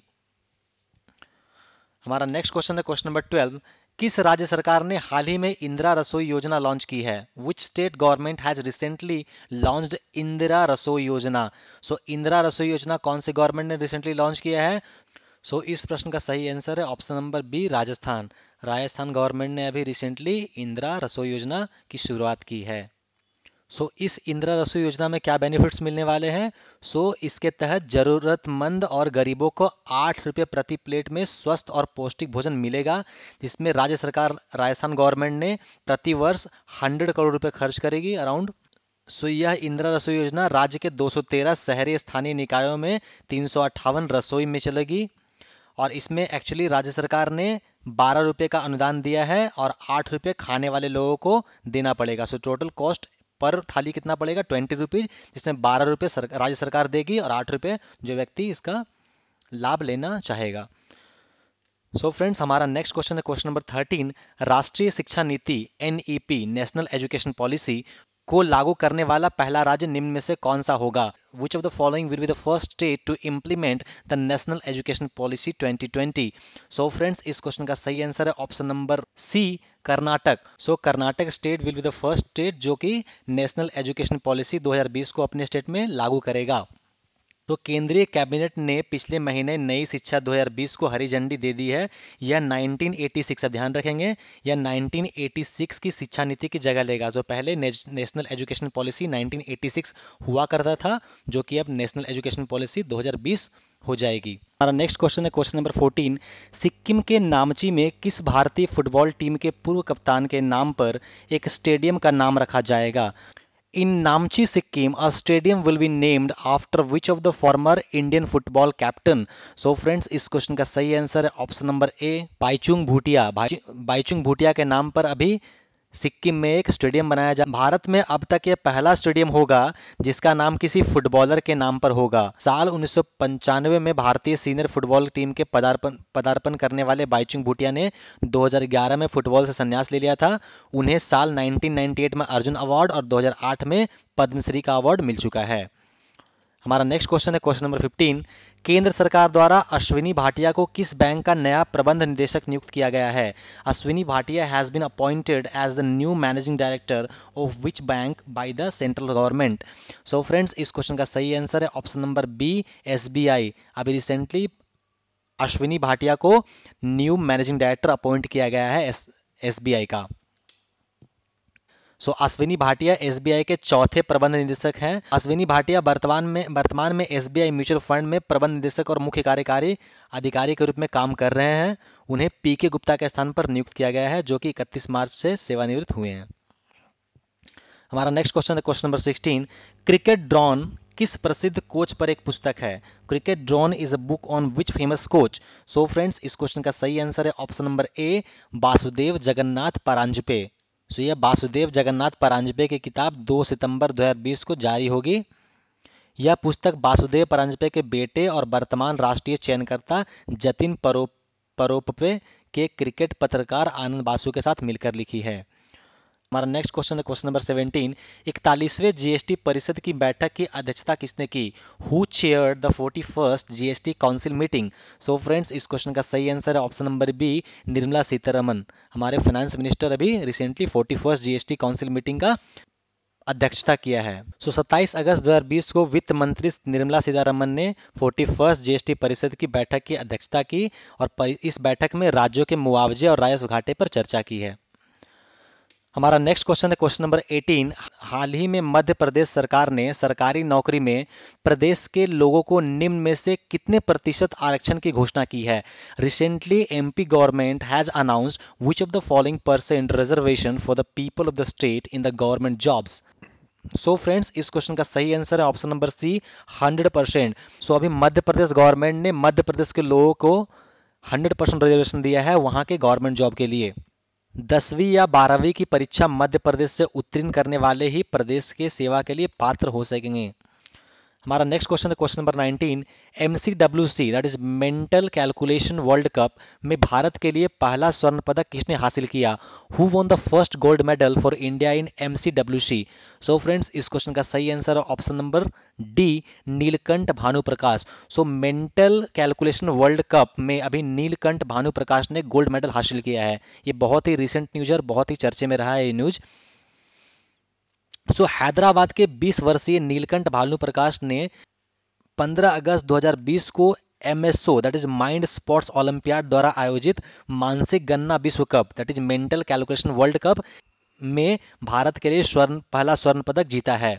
हमारा नेक्स्ट क्वेश्चन है क्वेश्चन नंबर ट्वेल्व किस राज्य सरकार ने हाल ही में इंदिरा रसोई योजना लॉन्च की है which state government has recently launch Indira Rasoi Yojana so so, Indira Rasoi योजना कौन से गवर्नमेंट ने रिसेंटली लॉन्च किया है सो so, इस प्रश्न का सही आंसर है option number B Rajasthan Rajasthan government ने अभी रिसेंटली इंदिरा रसोई योजना की शुरुआत की है सो so, इस इंदिरा रसोई योजना में क्या बेनिफिट्स मिलने वाले हैं सो so, इसके तहत जरूरतमंद और गरीबों को आठ रुपये प्रति प्लेट में स्वस्थ और पौष्टिक भोजन मिलेगा जिसमें राज्य सरकार राजस्थान गवर्नमेंट ने प्रति वर्ष हंड्रेड करोड़ रुपये खर्च करेगी अराउंड सो यह इंदिरा रसोई योजना राज्य के 213 शहरी स्थानीय निकायों में तीन रसोई में चलेगी और इसमें एक्चुअली राज्य सरकार ने बारह रुपये का अनुदान दिया है और आठ रुपये खाने वाले लोगों को देना पड़ेगा सो टोटल कॉस्ट पर थाली कितना पड़ेगा ट्वेंटी रुपीज़ जिसमें बारह रुपये सर, राज्य सरकार देगी और आठ रुपये जो व्यक्ति इसका लाभ लेना चाहेगा सो so फ्रेंड्स हमारा नेक्स्ट क्वेश्चन है क्वेश्चन नंबर थर्टीन राष्ट्रीय शिक्षा नीति एन नेशनल एजुकेशन पॉलिसी को लागू करने वाला पहला राज्य निम्न में से कौन सा होगा which of the following will be the first state to implement the national education policy 2020 so friends इस क्वेश्चन का सही आंसर है option number C Karnataka so Karnataka state will be the first state जो कि नेशनल एजुकेशन पॉलिसी 2020 को अपने state में लागू करेगा तो केंद्रीय कैबिनेट ने पिछले महीने नई शिक्षा 2020 को हरी झंडी दे दी है यह 1986 ध्यान रखेंगे यह 1986 की शिक्षा नीति की जगह लेगा जो पहले नेशनल एजुकेशन पॉलिसी 1986 हुआ करता था जो कि अब नेशनल एजुकेशन पॉलिसी 2020 हो जाएगी हमारा नेक्स्ट क्वेश्चन है क्वेश्चन नंबर 14 सिक्किम के नामची में किस भारतीय फुटबॉल टीम के पूर्व कप्तान के नाम पर एक स्टेडियम का नाम रखा जाएगा in Namchi, Sikkim, a stadium will be named after which of the former Indian football captain? So friends, इस क्वेश्चन का सही आंसर है option number A Baichung Bhutia Baichung Bhutia के नाम पर अभी सिक्किम में एक स्टेडियम बनाया जा भारत में अब तक यह पहला स्टेडियम होगा जिसका नाम किसी फुटबॉलर के नाम पर होगा साल उन्नीस में भारतीय सीनियर फुटबॉल टीम के पदार्पण पदार्पण करने वाले बाइचिंग भूटिया ने 2011 में फुटबॉल से संन्यास ले लिया था उन्हें साल 1998 में अर्जुन अवार्ड और 2008 में पद्मश्री का अवार्ड मिल चुका है हमारा नेक्स्ट क्वेश्चन है क्वेश्चन नंबर 15 केंद्र सरकार द्वारा अश्विनी भाटिया को किस बैंक का नया प्रबंध निदेशक नियुक्त किया गया है Ashwini Bhatia has been appointed as the new managing director of which bank by the central government so friends इस क्वेश्चन का सही आंसर है ऑप्शन नंबर बी एस अभी रिसेंटली अश्विनी भाटिया को न्यू मैनेजिंग डायरेक्टर अपॉइंट किया गया है एस का so so, Ashwini Bhatia S के चौथे प्रबंध निदेशक हैं अश्विनी भाटिया वर्तमान में वर्तमान में एसबीआई म्यूचुअल फंड में प्रबंध निदेशक और मुख्य कार्यकारी अधिकारी के रूप में काम कर रहे हैं उन्हें पी के गुप्ता के स्थान पर नियुक्त किया गया है जो कि इकतीस मार्च से सेवानिवृत्त हुए हैं हमारा नेक्स्ट क्वेश्चन है question number sixteen cricket Drona किस प्रसिद्ध कोच पर एक पुस्तक है cricket Drona is a book on which famous coach so friends इस क्वेश्चन का सही आंसर है option number A Vasudev Jagannath Paranjape so यह वासुदेव जगन्नाथ परांजपे की किताब 2 सितंबर 2020 को जारी होगी यह पुस्तक वासुदेव परांजपे के बेटे और वर्तमान राष्ट्रीय चयनकर्ता जतिन परोप परोपे के क्रिकेट पत्रकार आनंद बासु के साथ मिलकर लिखी है हमारा नेक्स्ट क्वेश्चन है क्वेश्चन नंबर 17 इकतालीसवें जीएसटी परिषद की बैठक की अध्यक्षता किसने की who chair the forty first GST council meeting so friends इस क्वेश्चन का सही आंसर है option number B Nirmala Sitharaman हमारे फाइनेंस मिनिस्टर अभी recently forty first GST council meeting का अध्यक्षता किया है सो so, 27 अगस्त 2020 को वित्त मंत्री निर्मला सीतारमन ने फोर्टी जीएसटी परिषद की बैठक की अध्यक्षता की और इस बैठक में राज्यों के मुआवजे और राजस्व घाटे पर चर्चा की है हमारा नेक्स्ट क्वेश्चन है क्वेश्चन नंबर 18 हाल ही में मध्य प्रदेश सरकार ने सरकारी नौकरी में प्रदेश के लोगों को निम्न में से कितने प्रतिशत आरक्षण की घोषणा की है recently MP government has announce which of the following percent reservation for the people of the state in the government jobs so so friends इस क्वेश्चन का सही आंसर है option number C 100 percent so अभी मध्य प्रदेश government ने मध्य प्रदेश के लोगों को 100 percent reservation दिया है वहां के गवर्नमेंट जॉब के लिए दसवीं या बारहवीं की परीक्षा मध्य प्रदेश से उत्तीर्ण करने वाले ही प्रदेश के सेवा के लिए पात्र हो सकेंगे हमारा नेक्स्ट क्वेश्चन है question number 19 M C W C that is mental calculation world cup में भारत के लिए पहला स्वर्ण पदक किसने हासिल किया who won the first gold medal for India in M C W C so friends इस क्वेश्चन का सही answer option number D Neelkanth Bhanu Prakash so mental calculation world cup में अभी नीलकंठ भानु प्रकाश ने गोल्ड मेडल हासिल किया है ये बहुत ही रिसेंट न्यूज है और बहुत ही चर्चे में रहा है ये न्यूज़ सो so, हैदराबाद के 20 वर्षीय नीलकंठ भालू प्रकाश ने 15 अगस्त 2020 को MSO that is mind sports olympiad द्वारा आयोजित मानसिक गन्ना विश्व कप that is mental calculation world cup में भारत के लिए स्वर्ण पहला स्वर्ण पदक जीता है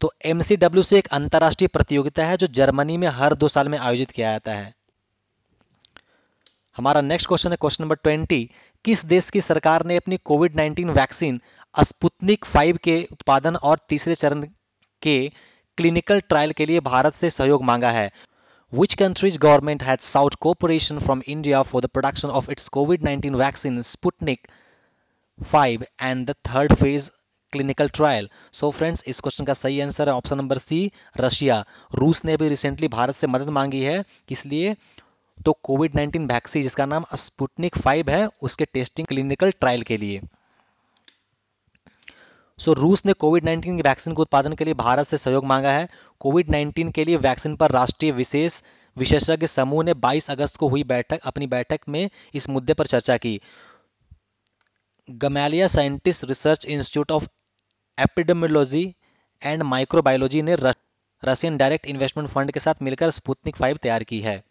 तो एम से एक अंतर्राष्ट्रीय प्रतियोगिता है जो जर्मनी में हर दो साल में आयोजित किया जाता है हमारा नेक्स्ट क्वेश्चन है क्वेश्चन नंबर ट्वेंटी किस देश की सरकार ने अपनी COVID nineteen vaccine Sputnik five के उत्पादन और तीसरे चरण के क्लिनिकल ट्रायल के लिए भारत से सहयोग मांगा है Which country's government had sought cooperation from India for the production of its COVID-19 vaccine Sputnik 5 and the third phase clinical trial so friends इस क्वेश्चन का सही आंसर है ऑप्शन नंबर सी रशिया रूस ने भी रिसेंटली भारत से मदद मांगी है इसलिए तो कोविड 19 वैक्सीन जिसका नाम स्पुटनिक 5 है उसके टेस्टिंग क्लिनिकल ट्रायल के लिए सो so, रूस ने कोविड 19 की वैक्सीन के उत्पादन के लिए भारत से सहयोग मांगा है कोविड 19 के लिए वैक्सीन पर राष्ट्रीय विशेष विशेषज्ञ समूह ने 22 अगस्त को हुई बैठक अपनी बैठक में इस मुद्दे पर चर्चा की Gamaleya scientist research institute of epidemiology and microbiology ने रशियन डायरेक्ट इन्वेस्टमेंट फंड के साथ मिलकर स्पुतनिक फाइव तैयार की है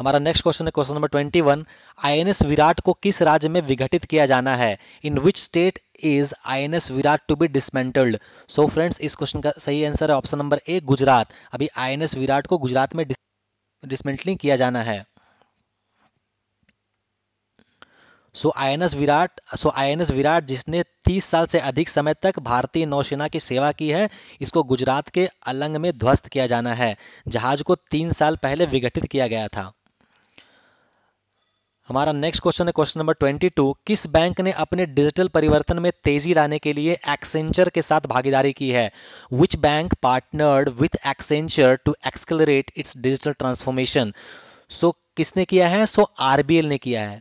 हमारा नेक्स्ट क्वेश्चन है question number twenty one S Viraat को किस राज्य में विघटित किया जाना है in which state is S Viraat to be dismantled so friends इस क्वेश्चन का सही आंसर है ऑप्शन नंबर ए गुजरात अभी आईएनएस विराट को गुजरात में डिसमेंटलिंग किया जाना है so I N S Viraat so I N S Viraat जिसने 30 साल से अधिक समय तक भारतीय नौसेना की सेवा की है इसको गुजरात के अलंग में ध्वस्त किया जाना है जहाज को तीन साल पहले विघटित किया गया था हमारा नेक्स्ट क्वेश्चन है क्वेश्चन नंबर 22 किस बैंक ने अपने डिजिटल परिवर्तन में तेजी लाने के लिए एक्सेंचर के साथ भागीदारी की है which bank partnered with Accenture to accelerate its digital transformation so किसने किया है सो so, आरबीएल ने किया है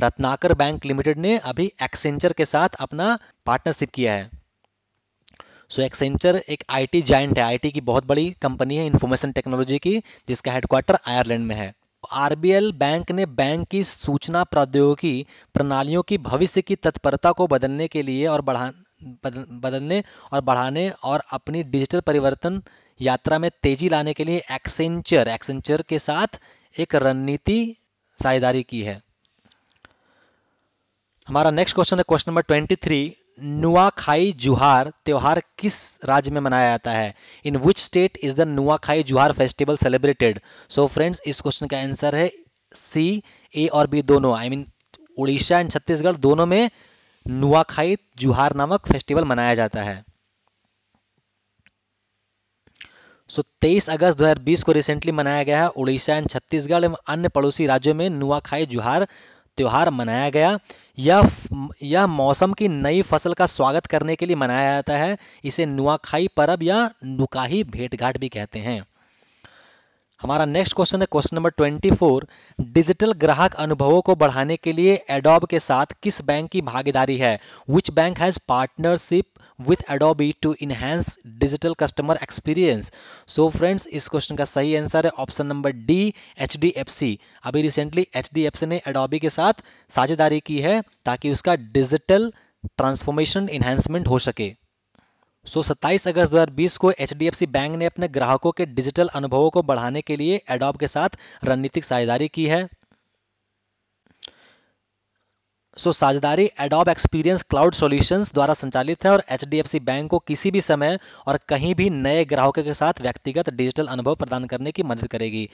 रत्नाकर बैंक लिमिटेड ने अभी एक्सेंचर के साथ अपना पार्टनरशिप किया है सो so, एक्सेंचर एक आईटी जाइंट है आईटी की बहुत बड़ी कंपनी है इंफॉर्मेशन टेक्नोलॉजी की जिसका हेडक्वार्टर आयरलैंड में है आरबीएल बैंक ने बैंक की सूचना प्रौद्योगिकी प्रणालियों की भविष्य की तत्परता को बदलने के लिए और बढ़ा बदलने और बढ़ाने और अपनी डिजिटल परिवर्तन यात्रा में तेजी लाने के लिए एक्सेंचर एक्सेंचर के साथ एक रणनीति साझेदारी की है हमारा नेक्स्ट क्वेश्चन है question number twenty three Nuakhai Juhar त्यौहार किस राज्य में मनाया जाता है in which state is the Nuakhai Juhar festival celebrated so friends इस क्वेश्चन का आंसर है सी ए और बी दोनों I mean Orissa and Chhattisgarh दोनों में नुआखाई जुहार नामक फेस्टिवल मनाया जाता है सो so, 23 अगस्त 2020 को रिसेंटली मनाया गया है उड़ीसा एंड छत्तीसगढ़ एवं अन्य पड़ोसी राज्यों में नुआखाई जुहार त्यौहार मनाया गया यह यह मौसम की नई फसल का स्वागत करने के लिए मनाया जाता है इसे नुआखाई परब या नुकाही भेंटघाट भी कहते हैं हमारा नेक्स्ट क्वेश्चन है क्वेश्चन नंबर 24 डिजिटल ग्राहक अनुभवों को बढ़ाने के लिए एडोब के साथ किस बैंक की भागीदारी है which bank has partnership with Adobe to enhance digital customer experience. So friends इस क्वेश्चन का सही आंसर है option number D H D F C अभी recently H D F C ने एडोबी के साथ साझेदारी की है ताकि उसका डिजिटल ट्रांसफॉर्मेशन इन्हेंसमेंट हो सके सो so, 27 अगस्त 2020 को H D F C bank ने अपने ग्राहकों के डिजिटल अनुभवों को बढ़ाने के लिए एडोब के साथ रणनीतिक साझेदारी की है सो साझेदारी एडोब एक्सपीरियंस क्लाउड सॉल्यूशंस द्वारा संचालित है और एच बैंक को किसी भी समय और कहीं भी नए ग्राहकों के साथ व्यक्तिगत डिजिटल अनुभव प्रदान करने की मदद करेगी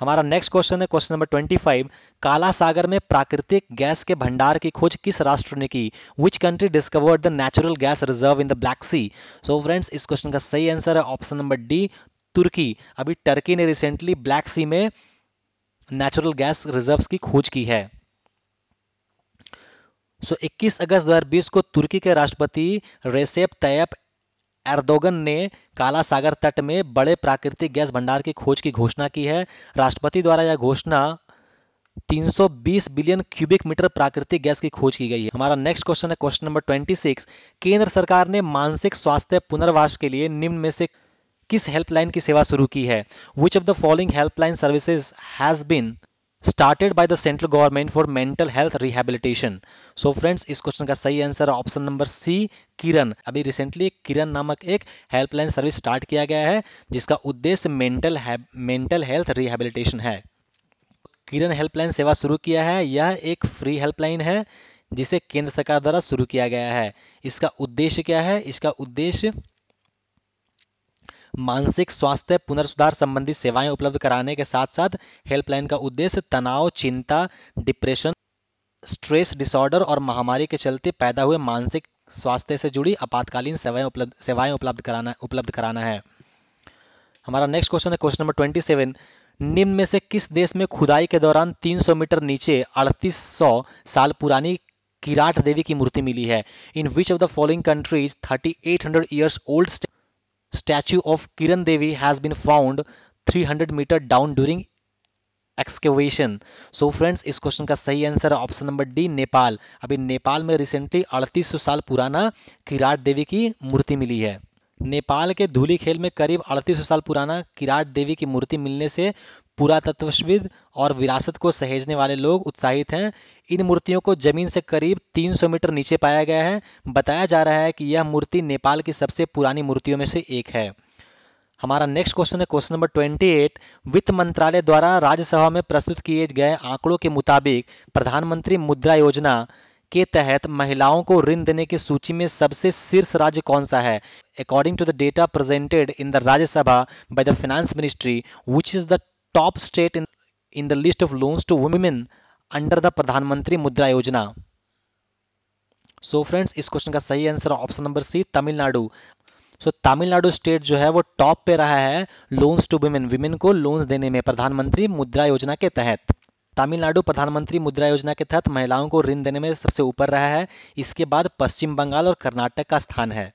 हमारा नेक्स्ट क्वेश्चन है क्वेश्चन नंबर 25 काला सागर में प्राकृतिक गैस के भंडार की खोज किस राष्ट्र ने की which country discovered the natural gas reserve in the black sea so friends इस क्वेश्चन का सही आंसर है ऑप्शन नंबर डी तुर्की अभी टर्की ने रिसेंटली ब्लैक सी में नेचुरल गैस रिजर्व्स की खोज की है सो 21 अगस्त 2020 को तुर्की के राष्ट्रपति रेसेप तैयप एर्दोगन ने काला सागर तट में बड़े प्राकृतिक गैस भंडार की खोज की घोषणा की है राष्ट्रपति द्वारा यह घोषणा 320 बिलियन क्यूबिक मीटर प्राकृतिक गैस की खोज की गई है हमारा नेक्स्ट क्वेश्चन है क्वेश्चन नंबर 26 केंद्र सरकार ने मानसिक स्वास्थ्य पुनर्वास के लिए निम्न में से किस हेल्पलाइन की सेवा शुरू की है which of the following helpline services has been started by the central government for mental health rehabilitation so friends इस क्वेश्चन का सही answer option number C Kiran अभी रिसेंटली किरण नामक एक हेल्पलाइन सर्विस स्टार्ट किया गया है जिसका उद्देश्य मेंटल मेंटल हेल्थ रिहेबिलिटेशन है किरण हेल्पलाइन सेवा शुरू किया है यह एक फ्री हेल्पलाइन है जिसे केंद्र सरकार द्वारा शुरू किया गया है इसका उद्देश्य क्या है इसका उद्देश्य मानसिक स्वास्थ्य पुनर्सुधार संबंधी सेवाएं उपलब्ध कराने के साथ साथ हेल्पलाइन का उद्देश्य तनाव चिंता डिप्रेशन स्ट्रेस डिसऑर्डर और महामारी के चलते पैदा हुए मानसिक स्वास्थ्य से जुड़ी आपातकालीन सेवाएं उपलब्ध सेवाएं उपलब्ध कराना उपलब्ध कराना है हमारा नेक्स्ट क्वेश्चन है क्वेश्चन नंबर ट्वेंटी सेवन निम्न में से किस देश में खुदाई के दौरान 300 मीटर नीचे 3800 साल पुरानी किराट देवी की मूर्ति मिली है in which of the following countries 3800 years old statue of Kiran Devi has been found 300 meter down during excavation so friends इस क्वेश्चन का सही आंसर है ऑप्शन नंबर डी नेपाल अभी नेपाल में रिसेंटली 3800 साल पुराना किराट देवी की मूर्ति मिली है नेपाल के धूली खेल में करीब 3800 साल पुराना किराट देवी की मूर्ति मिलने से पुरातत्वविद और विरासत को सहेजने वाले लोग उत्साहित हैं इन मूर्तियों को जमीन से करीब 300 मीटर नीचे पाया गया है बताया जा रहा है कि यह मूर्ति नेपाल की सबसे पुरानी मूर्तियों में से एक है हमारा नेक्स्ट क्वेश्चन है क्वेश्चन नंबर 28 वित्त मंत्रालय द्वारा राज्यसभा में प्रस्तुत किए गए आंकड़ों के मुताबिक प्रधानमंत्री मुद्रा योजना के तहत महिलाओं को ऋण देने की सूची में सबसे शीर्ष राज्य कौन सा है according to the data presented in the Rajya Sabha by the finance ministry which is the top state in, in the list of loans to women under the Pradhan Mantri Mudra Yojana. So so friends इस question का सही answer option number C Tamil Nadu so so, Tamil Nadu state जो है वो top पे रहा है loans to women women को लोन्स देने में प्रधानमंत्री मुद्रा योजना के तहत तमिलनाडु प्रधानमंत्री मुद्रा योजना के तहत महिलाओं को ऋण देने में सबसे ऊपर रहा है इसके बाद पश्चिम बंगाल और कर्नाटक का स्थान है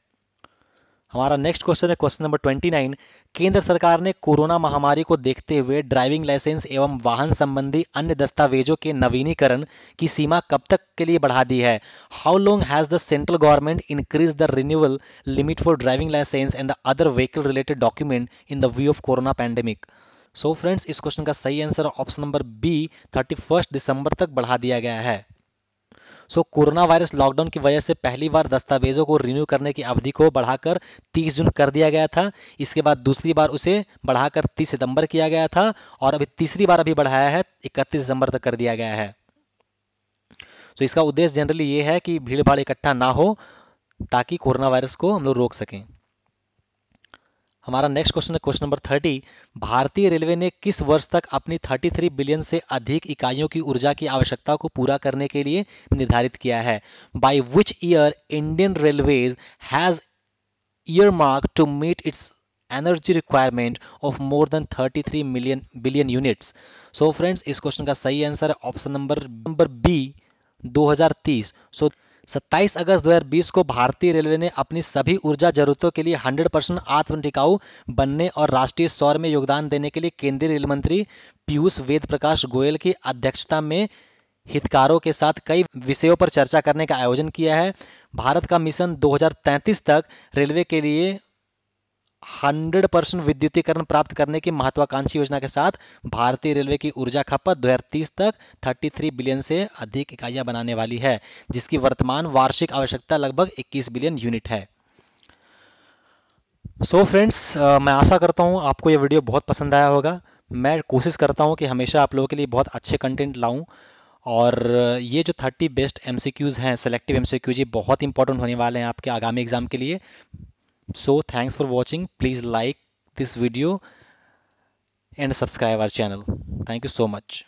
हमारा नेक्स्ट क्वेश्चन है क्वेश्चन नंबर 29 केंद्र सरकार ने कोरोना महामारी को देखते हुए ड्राइविंग लाइसेंस एवं वाहन संबंधी अन्य दस्तावेजों के नवीनीकरण की सीमा कब तक के लिए बढ़ा दी है how long has the central government increase the renewal limit for driving license and the other vehicle related document in the view of corona pandemic so friends इस क्वेश्चन का सही answer option number B thirty दिसंबर तक बढ़ा दिया गया है सो corona virus lockdown की वजह से पहली बार दस्तावेजों को रिन्यू करने की अवधि को बढ़ाकर 30 जून कर दिया गया था इसके बाद दूसरी बार उसे बढ़ाकर 30 सितंबर किया गया था और अभी तीसरी बार अभी बढ़ाया है इकतीस दिसंबर तक कर दिया गया है सो इसका उद्देश्य जनरली ये है कि भीड़ भाड़ इकट्ठा ना हो ताकि कोरोना वायरस को हम लोग रोक सकें हमारा नेक्स्ट क्वेश्चन है क्वेश्चन नंबर थर्टी भारतीय रेलवे ने किस वर्ष तक अपनी 33 बिलियन से अधिक इकाइयों की ऊर्जा की आवश्यकता को पूरा करने के लिए निर्धारित किया है by which year Indian railways has year mark to meet its energy requirement of more than 33 million billion units so friends इस क्वेश्चन का सही आंसर है ऑप्शन नंबर नंबर बी दो सो so, 27 अगस्त 2020 को भारतीय रेलवे ने अपनी सभी ऊर्जा जरूरतों के लिए 100 परसेंट आत्म टिकाऊ बनने और राष्ट्रीय सौर में योगदान देने के लिए केंद्रीय रेल मंत्री पीयूष वेद प्रकाश गोयल की अध्यक्षता में हितकारों के साथ कई विषयों पर चर्चा करने का आयोजन किया है भारत का मिशन 2033 तक रेलवे के लिए हंड्रेड परसेंट विद्युतीकरण प्राप्त करने की महत्वाकांक्षी योजना के साथ भारतीय रेलवे की ऊर्जा खपत 2030 तक 33 बिलियन से अधिक इकाइयां बनाने वाली है जिसकी वर्तमान वार्षिक आवश्यकता लगभग 21 बिलियन यूनिट है सो so फ्रेंड्स मैं आशा करता हूँ आपको ये वीडियो बहुत पसंद आया होगा मैं कोशिश करता हूँ कि हमेशा आप लोगों के लिए बहुत अच्छे कंटेंट लाऊं और ये जो 30 बेस्ट एम हैं सेलेक्टिव एम ये बहुत इंपॉर्टेंट होने वाले हैं आपके आगामी एग्जाम के लिए So thanks for watching. Please like this video and subscribe our channel. Thank you so much.